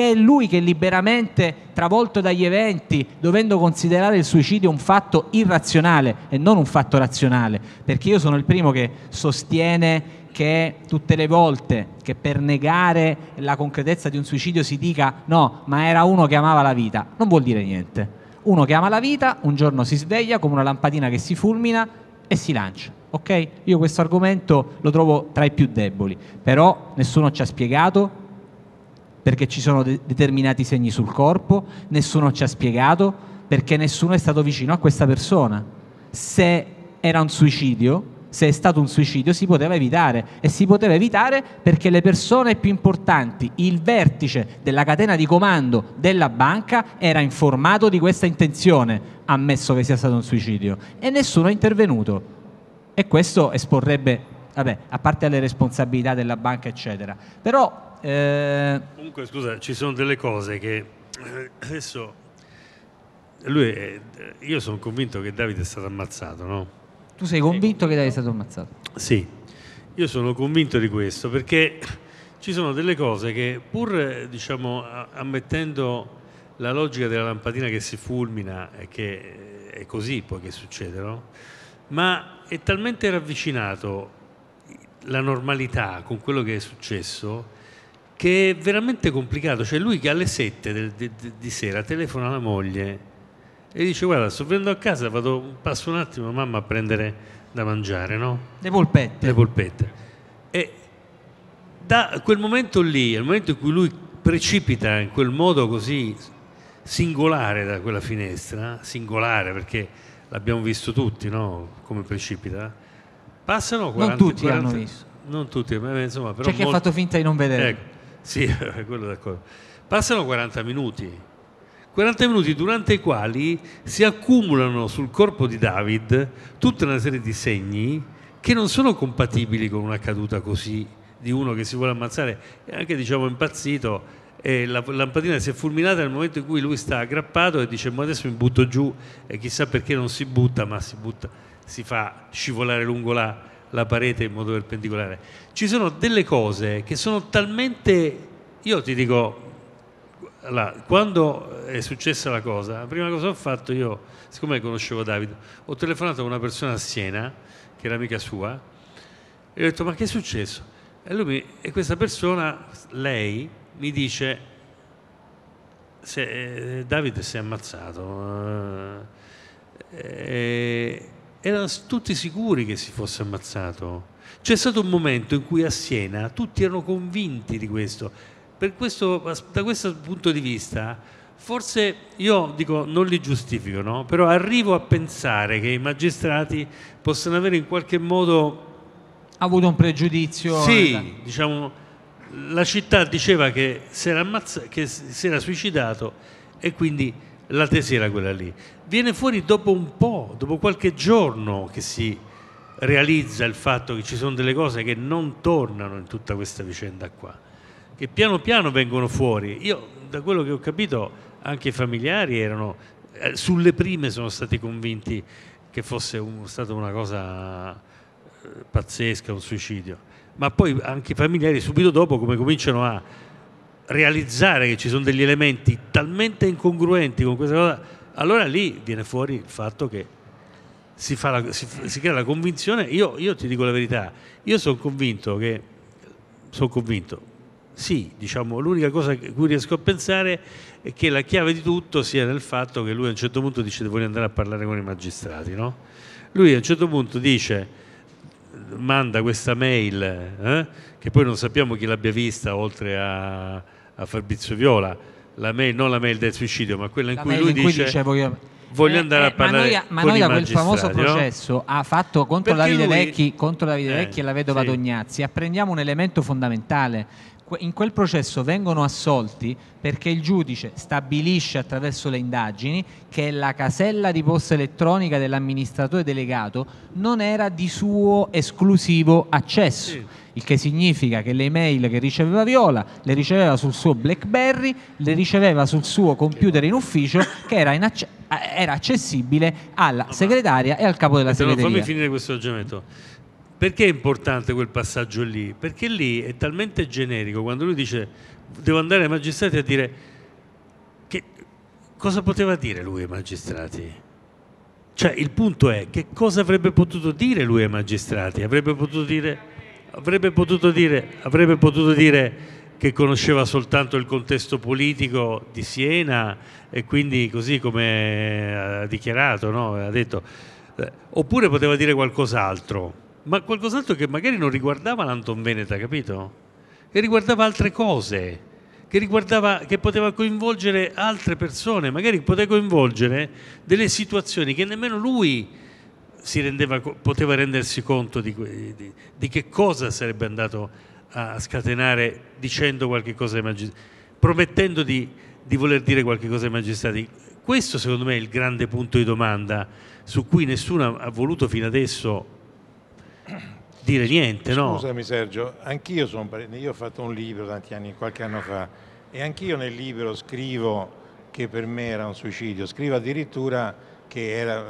perché è lui che liberamente, travolto dagli eventi, dovendo considerare il suicidio un fatto irrazionale e non un fatto razionale, perché io sono il primo che sostiene che tutte le volte che per negare la concretezza di un suicidio si dica no, ma era uno che amava la vita, non vuol dire niente. Uno che ama la vita un giorno si sveglia come una lampadina che si fulmina e si lancia. Ok? Io questo argomento lo trovo tra i più deboli, però nessuno ci ha spiegato perché ci sono de- determinati segni sul corpo, nessuno ci ha spiegato, perché nessuno è stato vicino a questa persona. Se era un suicidio, se è stato un suicidio, si poteva evitare e si poteva evitare perché le persone più importanti, il vertice della catena di comando della banca era informato di questa intenzione, ammesso che sia stato un suicidio, e nessuno è intervenuto. E questo esporrebbe, vabbè, a parte alle responsabilità della banca, eccetera. Però eh, Comunque, scusa, ci sono delle cose che eh, adesso lui è... io sono convinto che Davide è stato ammazzato, no? Tu sei convinto, sei convinto che Davide è stato ammazzato? Sì, io sono convinto di questo perché ci sono delle cose che pur diciamo ammettendo la logica della lampadina che si fulmina e che eh, è così poi che succede, no? Ma è talmente ravvicinato la normalità con quello che è successo che è veramente complicato. Cioè lui che alle 7 del, di, di, sera telefona alla moglie e dice guarda sto venendo a casa, vado, passo un attimo mamma a prendere da mangiare, no? Le polpette. Le polpette. E da quel momento lì, al momento in cui lui precipita in quel modo così singolare da quella finestra, singolare perché l'abbiamo visto tutti, no? Come precipita. Passano 40 Non tutti 40, hanno visto. Non tutti, ma insomma, però C'è chi molti... ha fatto finta di non vedere. Ecco sì, quello d'accordo. Passano 40 minuti, 40 minuti durante i quali si accumulano sul corpo di David tutta una serie di segni che non sono compatibili con una caduta così di uno che si vuole ammazzare, è anche diciamo impazzito, e la lampadina si è fulminata nel momento in cui lui sta aggrappato e dice ma adesso mi butto giù e chissà perché non si butta ma si butta si fa scivolare lungo la, la parete in modo perpendicolare. Ci sono delle cose che sono talmente... Io ti dico, allora, quando è successa la cosa, la prima cosa che ho fatto io, siccome conoscevo Davide, ho telefonato a una persona a Siena, che era amica sua, e ho detto ma che è successo? E, mi, e questa persona, lei, mi dice, se, eh, Davide si è ammazzato. Eh, eh, erano tutti sicuri che si fosse ammazzato. C'è stato un momento in cui a Siena tutti erano convinti di questo. questo da questo punto di vista, forse io dico non li giustifico, no? però arrivo a pensare che i magistrati possano avere in qualche modo avuto un pregiudizio. Sì, eh, diciamo, la città diceva che si era, ammazz- che si era suicidato e quindi la tesi era quella lì viene fuori dopo un po', dopo qualche giorno che si realizza il fatto che ci sono delle cose che non tornano in tutta questa vicenda qua, che piano piano vengono fuori. Io da quello che ho capito anche i familiari erano, eh, sulle prime sono stati convinti che fosse un, stata una cosa eh, pazzesca, un suicidio, ma poi anche i familiari subito dopo come cominciano a realizzare che ci sono degli elementi talmente incongruenti con questa cosa, allora lì viene fuori il fatto che si, la, si, si crea la convinzione, io, io, ti dico la verità, io sono convinto che, sono convinto, sì, diciamo, l'unica cosa a cui riesco a pensare è che la chiave di tutto sia nel fatto che lui a un certo punto dice di voler andare a parlare con i magistrati, no? Lui a un certo punto dice manda questa mail eh, che poi non sappiamo chi l'abbia vista oltre a, a Fabrizio Viola la mail, non la mail del suicidio, ma quella in la cui lui in cui dice, dicevo voglio eh, andare eh, a parlare ma noi, da quel famoso no? processo ha fatto contro Perché Davide, lui... Vecchi, contro Davide eh, Vecchi e la vedova sì. Dognazzi apprendiamo un elemento fondamentale in quel processo vengono assolti perché il giudice stabilisce attraverso le indagini che la casella di posta elettronica dell'amministratore delegato non era di suo esclusivo accesso. Sì il che significa che le email che riceveva Viola le riceveva sul suo Blackberry, le riceveva sul suo computer in ufficio che era, ac- eh, era accessibile alla segretaria e al capo della segreteria. Fammi finire questo ragionamento. Perché è importante quel passaggio lì? Perché lì è talmente generico quando lui dice devo andare ai magistrati a dire che cosa poteva dire lui ai magistrati? Cioè il punto è che cosa avrebbe potuto dire lui ai magistrati? Avrebbe potuto dire Avrebbe potuto, dire, avrebbe potuto dire, che conosceva soltanto il contesto politico di Siena e quindi così come ha dichiarato, no? ha detto, eh, oppure poteva dire qualcos'altro, ma qualcos'altro che magari non riguardava l'Anton Veneta, capito? Che riguardava altre cose, che, che poteva coinvolgere altre persone, magari poteva coinvolgere delle situazioni che nemmeno lui rendeva, poteva rendersi conto di, di, di, che cosa sarebbe andato a scatenare dicendo qualche cosa ai magistrati, promettendo di, di voler dire qualche cosa ai magistrati. Questo secondo me è il grande punto di domanda su cui nessuno ha voluto fino adesso dire niente. Scusami, no? Scusami Sergio, anch'io sono, io ho fatto un libro tanti anni, qualche anno fa, e anch'io nel libro scrivo che per me era un suicidio, scrivo addirittura che era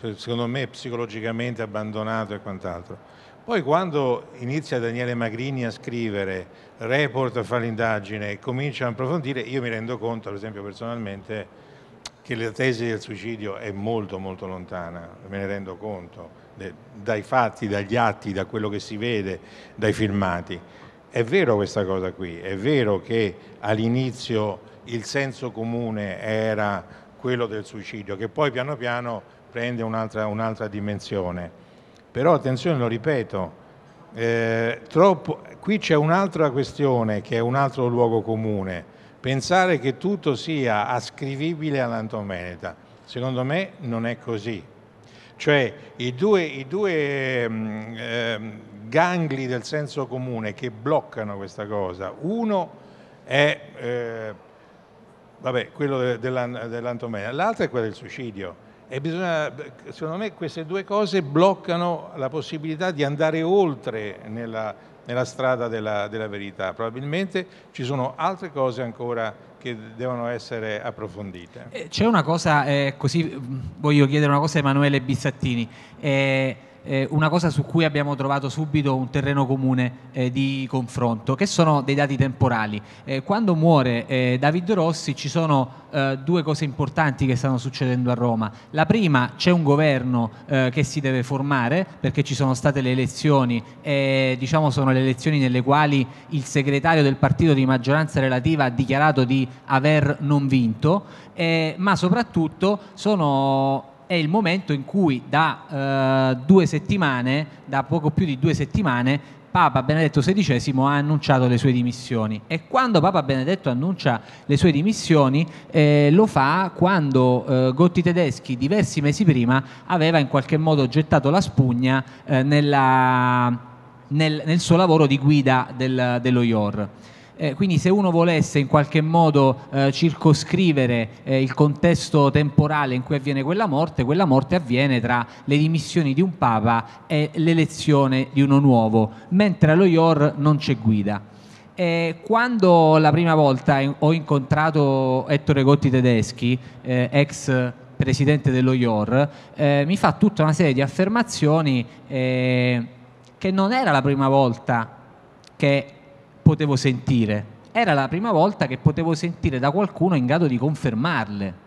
eh, secondo me psicologicamente abbandonato e quant'altro. Poi quando inizia Daniele Magrini a scrivere report, a fare l'indagine e comincia a approfondire, io mi rendo conto, ad esempio personalmente, che la tesi del suicidio è molto molto lontana, me ne rendo conto, dai fatti, dagli atti, da quello che si vede, dai filmati. È vero questa cosa qui, è vero che all'inizio il senso comune era quello del suicidio, che poi piano piano prende un'altra, un'altra dimensione. Però attenzione, lo ripeto, eh, troppo, qui c'è un'altra questione che è un altro luogo comune, pensare che tutto sia ascrivibile all'antomeneta, secondo me non è così. Cioè i due, i due eh, gangli del senso comune che bloccano questa cosa, uno è eh, vabbè, quello dell'antomenia, l'altra è quella del suicidio. E bisogna, secondo me queste due cose bloccano la possibilità di andare oltre nella, nella strada della, della, verità. Probabilmente ci sono altre cose ancora che devono essere approfondite. Eh, c'è una cosa, eh, così voglio chiedere una cosa a Emanuele Bissattini. Eh, eh, una cosa su cui abbiamo trovato subito un terreno comune eh, di confronto, che sono dei dati temporali. Eh, quando muore eh, David Rossi ci sono eh, due cose importanti che stanno succedendo a Roma. La prima, c'è un governo eh, che si deve formare perché ci sono state le elezioni e diciamo sono le elezioni nelle quali il segretario del partito di maggioranza relativa ha dichiarato di aver non vinto, ma soprattutto sono è il momento in cui da eh, due settimane, da poco più di due settimane, Papa Benedetto XVI ha annunciato le sue dimissioni e quando Papa Benedetto annuncia le sue dimissioni eh, lo fa quando eh, Gotti Tedeschi diversi mesi prima aveva in qualche modo gettato la spugna eh, nella, nel, nel, suo lavoro di guida del, dello IOR. Eh, quindi se uno volesse in qualche modo eh, circoscrivere eh, il contesto temporale in cui avviene quella morte, quella morte avviene tra le dimissioni di un papa e l'elezione di uno nuovo, mentre allo IOR non c'è guida. E eh, quando la prima volta ho incontrato Ettore Gotti Tedeschi, eh, ex presidente dello IOR, eh, mi fa tutta una serie di affermazioni che non era la prima volta che potevo sentire. Era la prima volta che potevo sentire da qualcuno in grado di confermarle.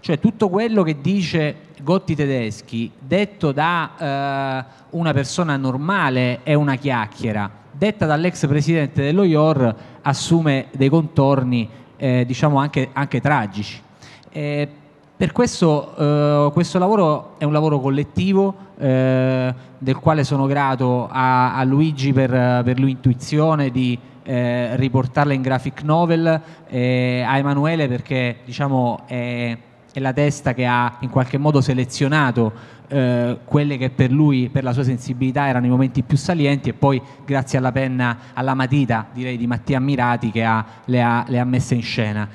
Cioè tutto quello che dice Gotti Tedeschi, detto da eh, una persona normale, è una chiacchiera, detta dall'ex presidente dello IOR assume dei contorni eh, diciamo anche, anche tragici. Eh, per questo eh, questo lavoro è un lavoro collettivo eh, del quale sono grato a, a Luigi per, per l'intuizione di eh, riportarla in graphic novel, a Emanuele perché diciamo, è, è, la testa che ha in qualche modo selezionato eh, quelle che per lui, per la sua sensibilità, erano i momenti più salienti e poi grazie alla penna, alla matita direi di Mattia Mirati che ha, le, ha, le, ha, messe in scena.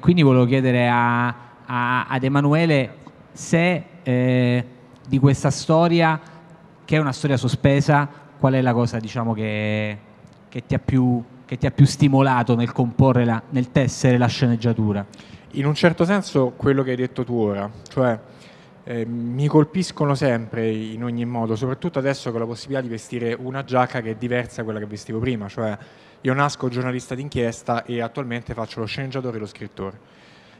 quindi volevo chiedere a a, ad Emanuele se eh, di questa storia, che è una storia sospesa, qual è la cosa diciamo, che, che, ti ha più, più stimolato nel comporre, la, nel tessere la sceneggiatura? In un certo senso quello che hai detto tu ora, cioè eh, mi colpiscono sempre in ogni modo, soprattutto adesso che ho la possibilità di vestire una giacca che è diversa da quella che vestivo prima, cioè io nasco giornalista d'inchiesta e attualmente faccio lo sceneggiatore e lo scrittore.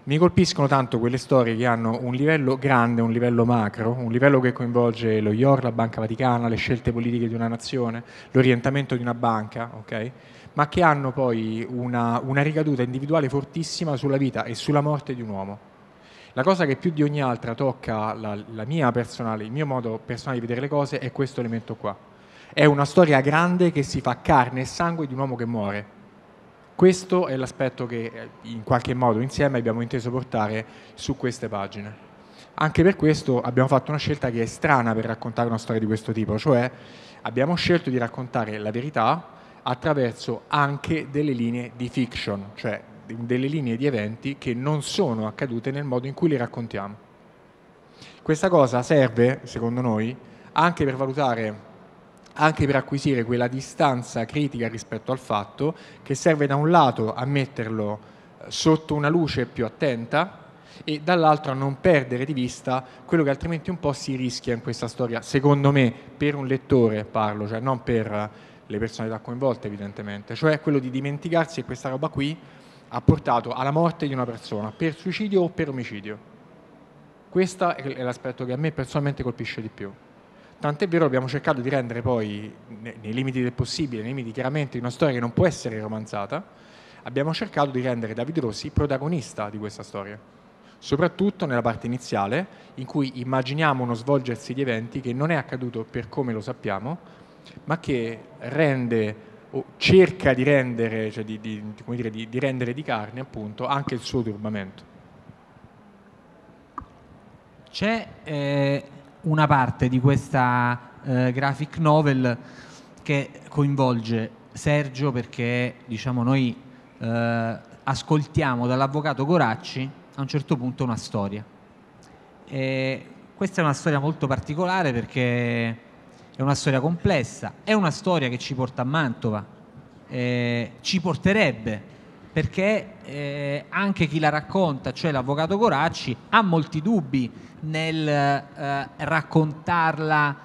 Mi colpiscono tanto quelle storie che hanno un livello grande, un livello macro, un livello che coinvolge lo IOR, la Banca Vaticana, le scelte politiche di una nazione, l'orientamento di una banca, okay? ma che hanno poi una, una ricaduta individuale fortissima sulla vita e sulla morte di un uomo. La cosa che più di ogni altra tocca la, la, mia personale, il mio modo personale di vedere le cose è questo elemento qua. È una storia grande che si fa carne e sangue di un uomo che muore. Questo è l'aspetto che eh, in qualche modo insieme abbiamo inteso portare su queste pagine. Anche per questo abbiamo fatto una scelta che è strana per raccontare una storia di questo tipo, cioè abbiamo scelto di raccontare la verità attraverso anche delle linee di fiction, cioè delle linee di eventi che non sono accadute nel modo in cui le raccontiamo. Questa cosa serve, secondo noi, anche per valutare anche per acquisire quella distanza critica rispetto al fatto che serve da un lato a metterlo eh, sotto una luce più attenta e dall'altro a non perdere di vista quello che altrimenti un po' si rischia in questa storia, secondo me, per un lettore parlo, cioè non per eh, le personalità coinvolte evidentemente, cioè quello di dimenticarsi che questa roba qui ha portato alla morte di una persona per suicidio o per omicidio. Questo è l'aspetto che a me personalmente colpisce di più. Tant'è vero abbiamo cercato di rendere poi, nei limiti del possibile, nei limiti chiaramente di una storia che non può essere romanzata, abbiamo cercato di rendere Davide Rossi protagonista di questa storia, soprattutto nella parte iniziale, in cui immaginiamo uno svolgersi di eventi che non è accaduto per come lo sappiamo, ma che rende o cerca di rendere, cioè di, di, dire, di, di rendere di carne appunto anche il suo turbamento. C'è eh, una parte di questa eh, graphic novel che coinvolge Sergio perché diciamo, noi eh, ascoltiamo dall'avvocato Goracci a un certo punto una storia. E questa è una storia molto particolare perché è una storia complessa, è una storia che ci porta a Mantova, eh, ci porterebbe perché eh, anche chi la racconta, cioè l'avvocato Coracci, ha molti dubbi nel eh, raccontarla.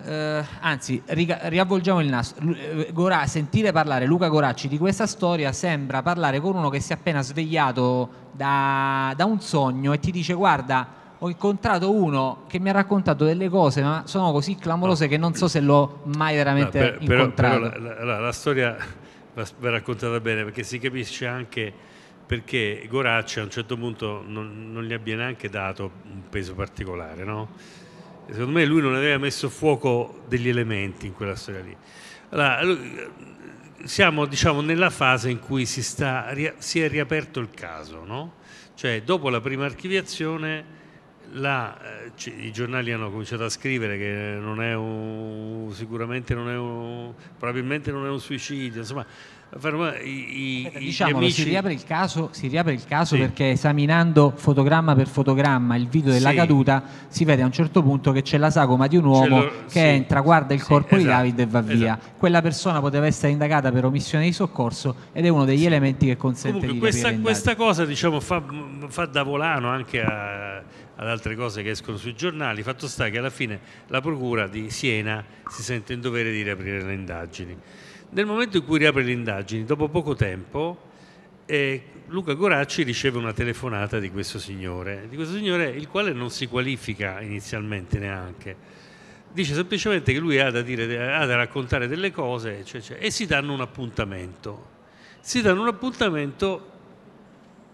Eh, anzi, riga- riavvolgiamo il naso. L- eh, Gora- sentire parlare Luca Goracci di questa storia sembra parlare con uno che si è appena svegliato da, da un sogno e ti dice: Guarda, ho incontrato uno che mi ha raccontato delle cose, ma sono così clamorose no. che non so se l'ho mai veramente no, per, incontrato. Però, però la, la, la, la, storia va, va raccontata bene perché si capisce anche perché Goraccia a un certo punto non, non gli abbia neanche dato un peso particolare, no? Secondo me lui non aveva messo fuoco degli elementi in quella storia lì. Allora, siamo diciamo, nella fase in cui si, sta, si, è riaperto il caso, no? Cioè dopo la prima archiviazione Là, eh, i giornali hanno cominciato a scrivere che non un, sicuramente non è un, probabilmente non è un suicidio, insomma i, i, diciamolo, amici... si riapre il caso, riapre il caso sì. perché esaminando fotogramma per fotogramma il video della sì. caduta si vede a un certo punto che c'è la sagoma di un uomo che sì. entra, guarda il corpo esatto, di David e va esatto. via. Quella persona poteva essere indagata per omissione di soccorso ed è uno degli elementi che consente Comunque, di questa, questa cosa diciamo, fa, fa, da volano anche a, ad altre cose che escono sui giornali. Fatto sta che alla fine la procura di Siena si sente in dovere di riaprire le indagini. Nel momento in cui riapre le indagini, dopo poco tempo, eh, Luca Goracci riceve una telefonata di questo signore, di questo signore il quale non si qualifica inizialmente neanche. Dice semplicemente che lui ha da, dire, ha da raccontare delle cose eccetera, eccetera, e si danno un appuntamento. Si danno un appuntamento,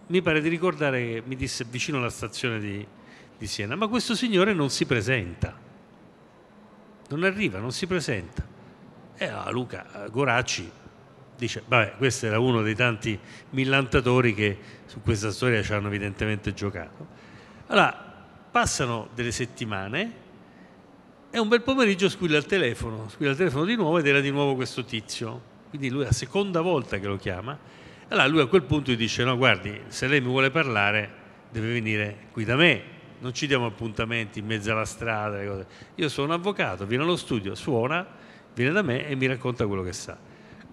mi pare di ricordare che mi disse vicino alla stazione di, di Siena, ma questo signore non si presenta, non arriva, non si presenta. E allora ah, Luca eh, Goracci dice, vabbè, questo era uno dei tanti millantatori che su questa storia ci hanno evidentemente giocato. Allora, passano delle settimane e un bel pomeriggio squilla il telefono, squilla il telefono di nuovo ed era di nuovo questo tizio. Quindi lui è la seconda volta che lo chiama. Allora lui a quel punto gli dice, no, guardi, se lei mi vuole parlare deve venire qui da me, non ci diamo appuntamenti in mezzo alla strada. Io sono un avvocato, viene allo studio, suona, viene da me e mi racconta quello che sa.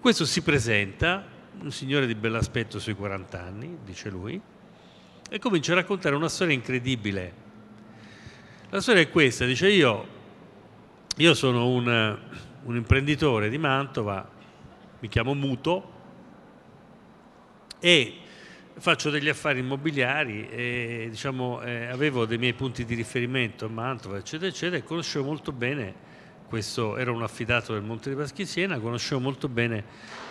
Questo si presenta, un signore di bell'aspetto sui 40 anni, dice lui, e comincia a raccontare una storia incredibile. La storia è questa, dice io, io sono un, un imprenditore di Mantova, mi chiamo Muto e faccio degli affari immobiliari e diciamo, eh, avevo dei miei punti di riferimento a Mantova, eccetera, eccetera, e conoscevo molto bene questo, era un affidato del Monte di Siena, conoscevo molto bene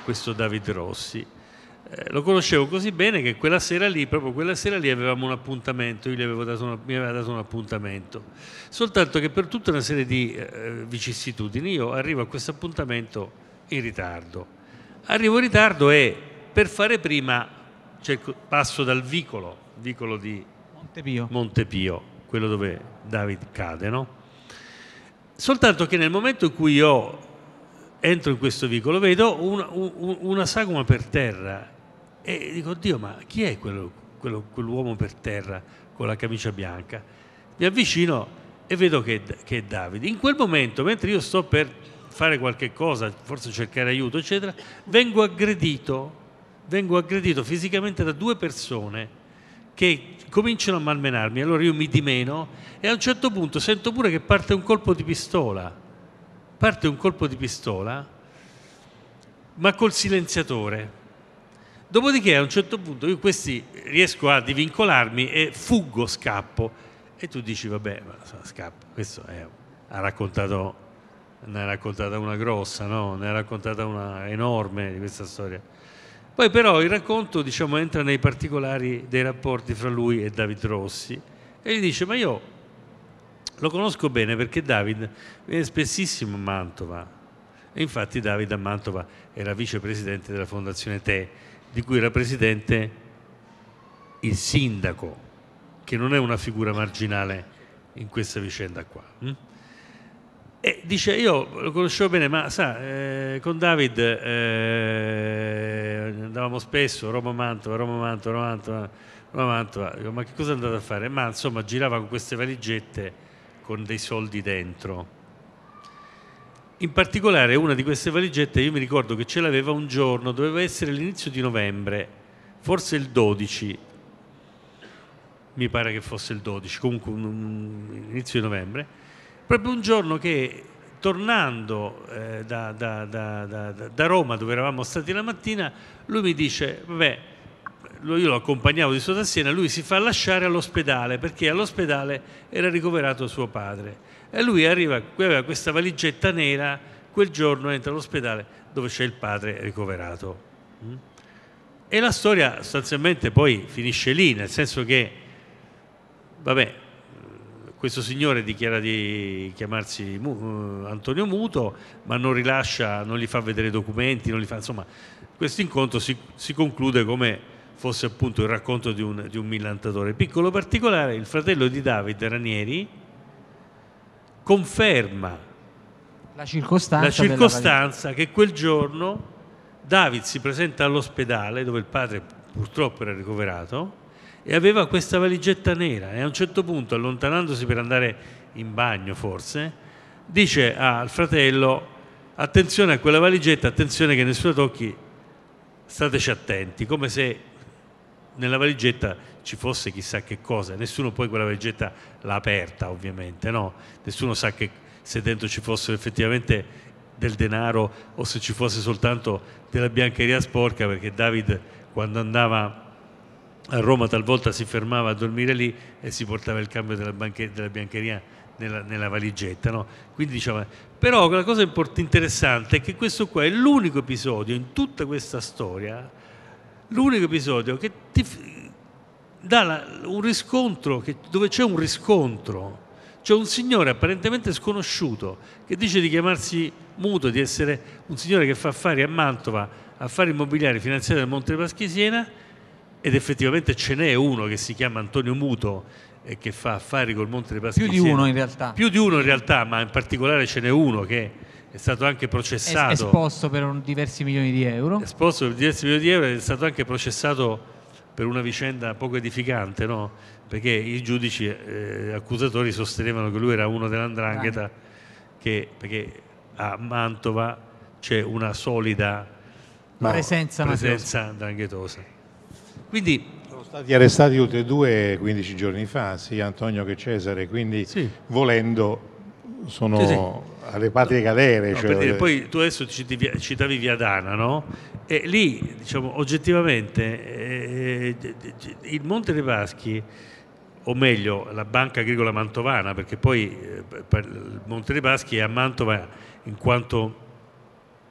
questo David Rossi. Eh, lo conoscevo così bene che quella sera lì, proprio quella sera lì, avevamo un appuntamento, io gli avevo dato una, mi aveva dato un appuntamento. Soltanto che per tutta una serie di eh, vicissitudini io arrivo a questo appuntamento in ritardo. Arrivo in ritardo e per fare prima cerco, cioè, passo dal vicolo, vicolo di Montepio. Montepio, quello dove David cade, no? Soltanto che nel momento in cui io entro in questo vicolo vedo una, una sagoma per terra e dico, Dio, ma chi è quello, quello, quell'uomo per terra con la camicia bianca? Mi avvicino e vedo che, che, è Davide. In quel momento, mentre io sto per fare qualche cosa, forse cercare aiuto, eccetera, vengo aggredito, vengo aggredito fisicamente da due persone che cominciano a malmenarmi, allora io mi dimeno e a un certo punto sento pure che parte un colpo di pistola, parte un colpo di pistola, ma col silenziatore. Dopodiché a un certo punto io questi riesco a divincolarmi e fuggo, scappo. E tu dici, vabbè, ma scappo, questo è, ha raccontato, ne ha raccontata una grossa, no? ne ha raccontata una enorme di questa storia. Poi però il racconto diciamo, entra nei particolari dei rapporti fra lui e David Rossi e gli dice ma io lo conosco bene perché David viene spessissimo a Mantova e infatti David a Mantova era vicepresidente della fondazione Te di cui era presidente il sindaco che non è una figura marginale in questa vicenda qua. Hm? E dice, io lo conoscevo bene, ma sa, eh, con David eh, andavamo spesso, Roma-Mantova, Roma-Mantova, Roma-Mantova, Roma-Mantova. ma che cosa è andato a fare? Ma insomma girava con queste valigette con dei soldi dentro. In particolare una di queste valigette, io mi ricordo che ce l'aveva un giorno, doveva essere l'inizio di novembre, forse il 12, mi pare che fosse il 12, comunque inizio di novembre, proprio un giorno che tornando eh, da, da, da, da, Roma dove eravamo stati la mattina, lui mi dice, vabbè, io lo accompagnavo di a Siena lui si fa lasciare all'ospedale perché all'ospedale era ricoverato suo padre. E lui arriva, qui aveva questa valigetta nera, quel giorno entra all'ospedale dove c'è il padre ricoverato. Mm? E la storia sostanzialmente poi finisce lì, nel senso che, vabbè, questo signore dichiara di chiamarsi eh, Antonio Muto, ma non rilascia, non gli fa vedere i documenti, fa, insomma, questo incontro si, si, conclude come fosse appunto il racconto di un, di un millantatore. Piccolo particolare, il fratello di David Ranieri conferma la circostanza, la circostanza che quel giorno David si presenta all'ospedale dove il padre purtroppo era ricoverato e aveva questa valigetta nera e a un certo punto, allontanandosi per andare in bagno forse, dice al fratello attenzione a quella valigetta, attenzione che nessuno tocchi, stateci attenti, come se nella valigetta ci fosse chissà che cosa, nessuno poi quella valigetta l'ha aperta ovviamente, no? nessuno sa che, se dentro ci fossero effettivamente del denaro o se ci fosse soltanto della biancheria sporca perché David quando andava a Roma talvolta si fermava a dormire lì e si portava il cambio della, della biancheria nella, nella valigetta. No? Quindi diciamo, però la cosa interessante è che questo qua è l'unico episodio in tutta questa storia, l'unico episodio che ti dà la, un riscontro, che, dove c'è un riscontro. C'è un signore apparentemente sconosciuto che dice di chiamarsi Muto, di essere un signore che fa affari a Mantova, affari immobiliari finanziari del Monte Paschi Siena ed effettivamente ce n'è uno che si chiama Antonio Muto e eh, che fa affari col Monte dei Paschi più di uno in realtà più di uno in realtà ma in particolare ce n'è uno che è stato anche processato esposto per diversi milioni di euro esposto per diversi milioni di euro ed è stato anche processato per una vicenda poco edificante no? perché i giudici eh, accusatori sostenevano che lui era uno dell'andrangheta che, perché a Mantova c'è una solida no, presenza, presenza andranghetosa quindi, sono stati arrestati tutti e due 15 giorni fa, sia Antonio che Cesare, quindi sì. volendo sono sì, sì. alle patrie galere. No, cioè... dire, eh. poi tu adesso citavi Viadana, no? E lì, diciamo, oggettivamente, eh, eh, il Monte dei Paschi, o meglio, la Banca Agricola Mantovana, perché poi eh, il Monte dei Paschi è a Mantova in quanto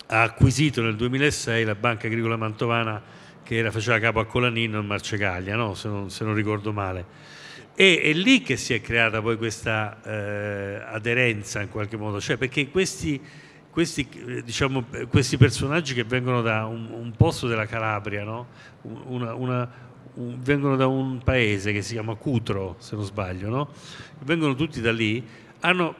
ha acquisito nel 2006 la Banca Agricola Mantovana che era, faceva capo a Colanino e Marcegaglia, no? se, non, se, non, ricordo male. E è lì che si è creata poi questa eh, aderenza in qualche modo, cioè perché questi, questi, diciamo, questi personaggi che vengono da un, un posto della Calabria, no? una, una, un, vengono da un paese che si chiama Cutro, se non sbaglio, no? vengono tutti da lì, hanno,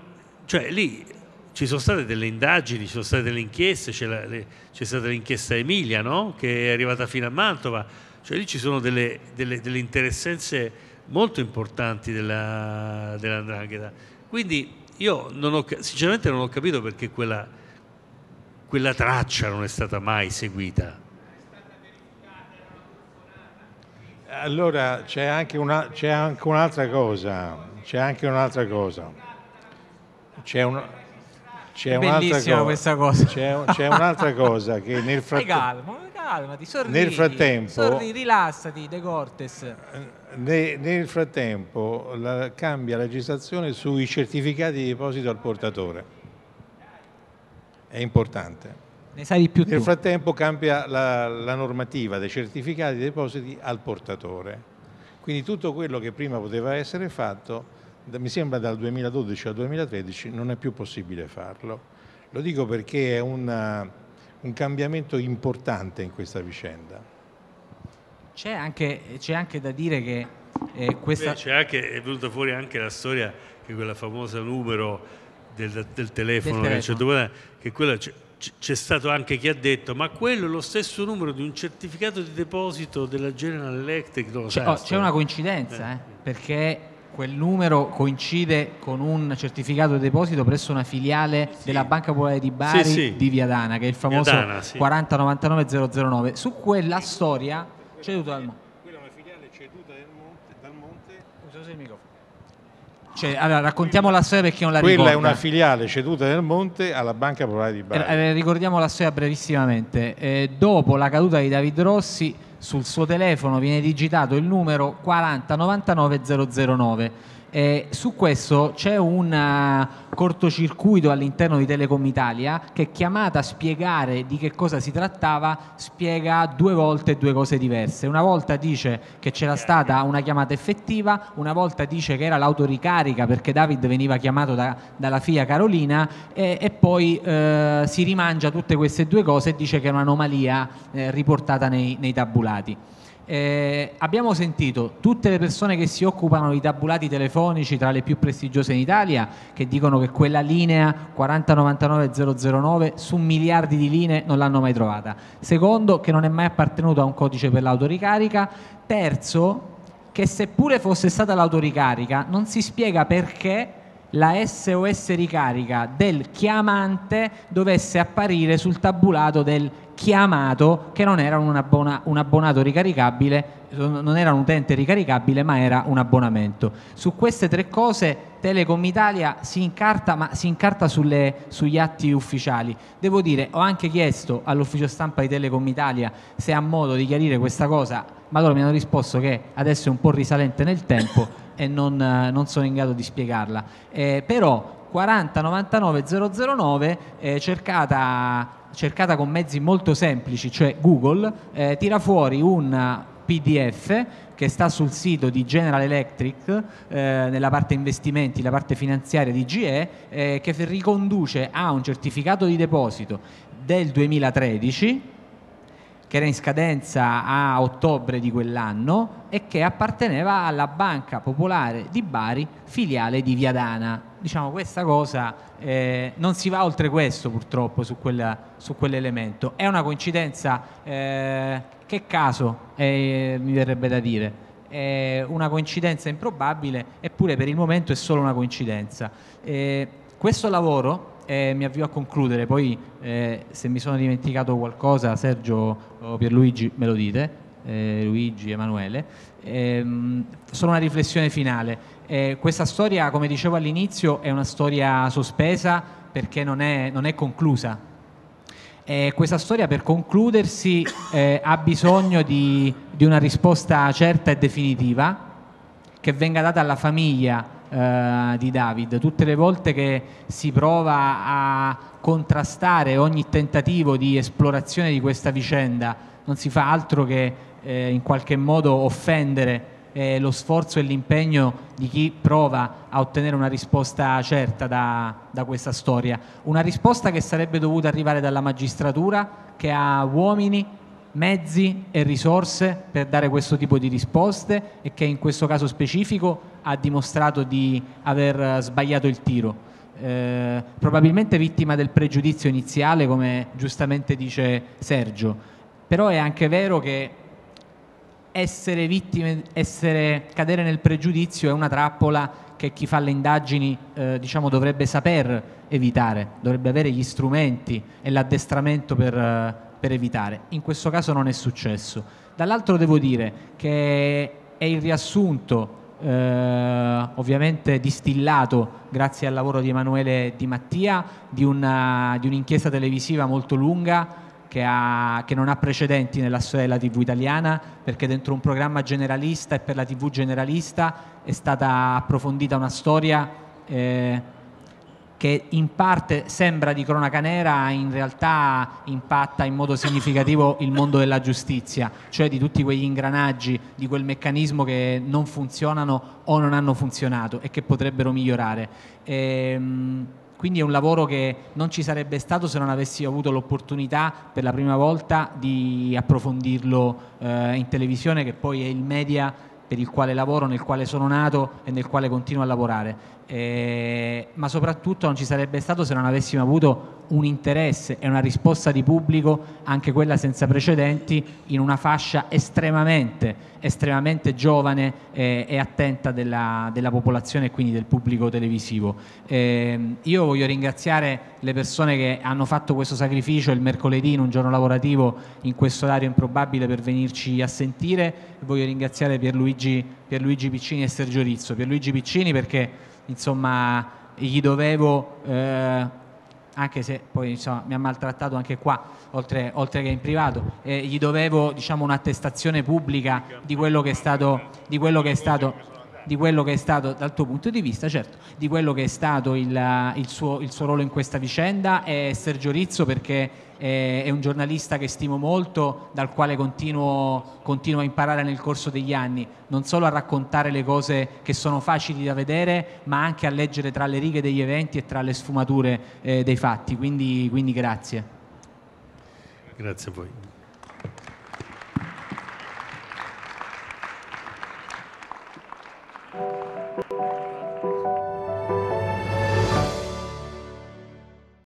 cioè lì ci sono state delle indagini, ci sono state delle inchieste, c'è, stata l'inchiesta Emilia no? che è arrivata fino a Mantova, cioè lì ci sono delle, delle, delle interessenze molto importanti della, dell'andrangheta. Quindi io non ho, sinceramente non ho capito perché quella, quella traccia non è stata mai seguita. Allora c'è anche, una, c'è anche un'altra cosa, c'è anche un'altra cosa. C'è un, c'è Bellissima cosa, cosa. C'è, c'è un'altra cosa che nel frattempo... calmo, calmati, sorridi, nel frattempo, sorridi, rilassati, De Cortes. Ne, nel frattempo la, cambia la legislazione sui certificati di deposito al portatore. È importante. Ne sai di più Nel tu. frattempo cambia la, la normativa dei certificati di depositi al portatore. Quindi tutto quello che prima poteva essere fatto mi sembra dal 2012 al 2013 non è più possibile farlo. Lo dico perché è una, eh, un cambiamento importante in questa vicenda. C'è anche, c'è anche da dire che eh, questa... Beh, anche, è venuta fuori anche la storia che quella famosa numero del, del telefono, del telefono. che quella c'è stato anche chi ha detto ma quello è lo stesso numero di un certificato di deposito della General Electric c'è, oh, una coincidenza eh. Eh, perché quel numero coincide con un certificato di deposito presso una filiale sì. della Banca Popolare di Bari sì, sì. di Viadana, che è il famoso Viadana, 4099009. Su quella storia ceduta dal Monte. Quella è una filiale ceduta monte, dal Monte. Usa il microfono. Cioè, allora, raccontiamo quella, la storia perché non la ricordo. Quella ricorda. è una filiale ceduta del Monte alla Banca Popolare di Bari. Eh, eh, ricordiamo la storia brevissimamente. Eh, dopo la caduta di David Rossi, sul suo telefono viene digitato il numero 4099009 eh, su questo c'è un eh, cortocircuito all'interno di Telecom Italia che chiamata a spiegare di che cosa si trattava spiega due volte due cose diverse. Una volta dice che c'era stata una chiamata effettiva, una volta dice che era l'autoricarica perché David veniva chiamato da, dalla FIA Carolina e, e poi eh, si rimangia tutte queste due cose e dice che è un'anomalia eh, riportata nei, nei tabulati. Eh, abbiamo sentito tutte le persone che si occupano di tabulati telefonici tra le più prestigiose in Italia che dicono che quella linea 4099009 su miliardi di linee non l'hanno mai trovata. Secondo, che non è mai appartenuto a un codice per l'autoricarica. Terzo, che seppure fosse stata l'autoricarica non si spiega perché la SOS ricarica del chiamante dovesse apparire sul tabulato del chiamato che non era un, abbona, un abbonato ricaricabile, non era un utente ricaricabile ma era un abbonamento. Su queste tre cose Telecom Italia si incarta, ma si incarta sulle, sugli atti ufficiali. Devo dire, ho anche chiesto all'ufficio stampa di Telecom Italia se ha modo di chiarire questa cosa, ma loro mi hanno risposto che adesso è un po' risalente nel tempo e non, non sono in grado di spiegarla. Eh, però 40 009 eh, cercata, cercata, con mezzi molto semplici, cioè Google, eh, tira fuori un PDF che sta sul sito di General Electric eh, nella parte investimenti, la parte finanziaria di GE, eh, che riconduce a un certificato di deposito del 2013 che era in scadenza a ottobre di quell'anno e che apparteneva alla Banca Popolare di Bari, filiale di Viadana. Diciamo questa cosa eh, non si va oltre questo purtroppo su, quella, su quell'elemento. È una coincidenza, eh, che caso eh, mi verrebbe da dire è una coincidenza improbabile, eppure per il momento è solo una coincidenza. Eh, questo lavoro e mi avvio a concludere, poi eh, se mi sono dimenticato qualcosa Sergio o Pierluigi me lo dite, eh, Luigi, Emanuele. Ehm, solo una riflessione finale, eh, questa storia come dicevo all'inizio è una storia sospesa perché non è, non è conclusa. E questa storia per concludersi eh, ha bisogno di, di una risposta certa e definitiva che venga data alla famiglia eh, di David. Tutte le volte che si prova a contrastare ogni tentativo di esplorazione di questa vicenda, non si fa altro che eh, in qualche modo offendere eh, lo sforzo e l'impegno di chi prova a ottenere una risposta certa da, da, questa storia. Una risposta che sarebbe dovuta arrivare dalla magistratura, che ha uomini mezzi e risorse per dare questo tipo di risposte e che in questo caso specifico ha dimostrato di aver eh, sbagliato il tiro. Eh, probabilmente vittima del pregiudizio iniziale, come giustamente dice Sergio, però è anche vero che essere vittime, essere, cadere nel pregiudizio è una trappola che chi fa le indagini eh, diciamo, dovrebbe saper evitare, dovrebbe avere gli strumenti e l'addestramento per, eh, per evitare. In questo caso non è successo. Dall'altro devo dire che è il riassunto eh, ovviamente distillato grazie al lavoro di Emanuele Di Mattia di, una, di un'inchiesta televisiva molto lunga che, ha, che, non ha precedenti nella storia della TV italiana, perché dentro un programma generalista e per la TV generalista è stata approfondita una storia eh, che in parte sembra di cronaca nera, in realtà impatta in modo significativo il mondo della giustizia, cioè di tutti quegli ingranaggi, di quel meccanismo che non funzionano o non hanno funzionato e che potrebbero migliorare. Ehm, quindi è un lavoro che non ci sarebbe stato se non avessi avuto l'opportunità per la prima volta di approfondirlo eh, in televisione, che poi è il media per il quale lavoro, nel quale sono nato e nel quale continuo a lavorare eh, ma soprattutto non ci sarebbe stato se non avessimo avuto un interesse e una risposta di pubblico, anche quella senza precedenti, in una fascia estremamente, estremamente giovane eh, e attenta della, della, popolazione e quindi del pubblico televisivo. Eh, io voglio ringraziare le persone che hanno fatto questo sacrificio il mercoledì in un giorno lavorativo in questo orario improbabile per venirci a sentire, voglio ringraziare Pierluigi, Pierluigi Piccini e Sergio Rizzo. Pierluigi Piccini perché insomma, gli dovevo, eh, anche se poi insomma, mi ha maltrattato anche qua, oltre, oltre che in privato, eh, gli dovevo diciamo, un'attestazione pubblica di quello che è stato... Di quello che è stato di quello che è stato, dal tuo punto di vista, certo, di quello che è stato il, il, suo, il suo, ruolo in questa vicenda e eh, Sergio Rizzo perché eh, è un giornalista che stimo molto, dal quale continuo, continuo, a imparare nel corso degli anni, non solo a raccontare le cose che sono facili da vedere, ma anche a leggere tra le righe degli eventi e tra le sfumature eh, dei fatti. Quindi, quindi grazie. Grazie a voi.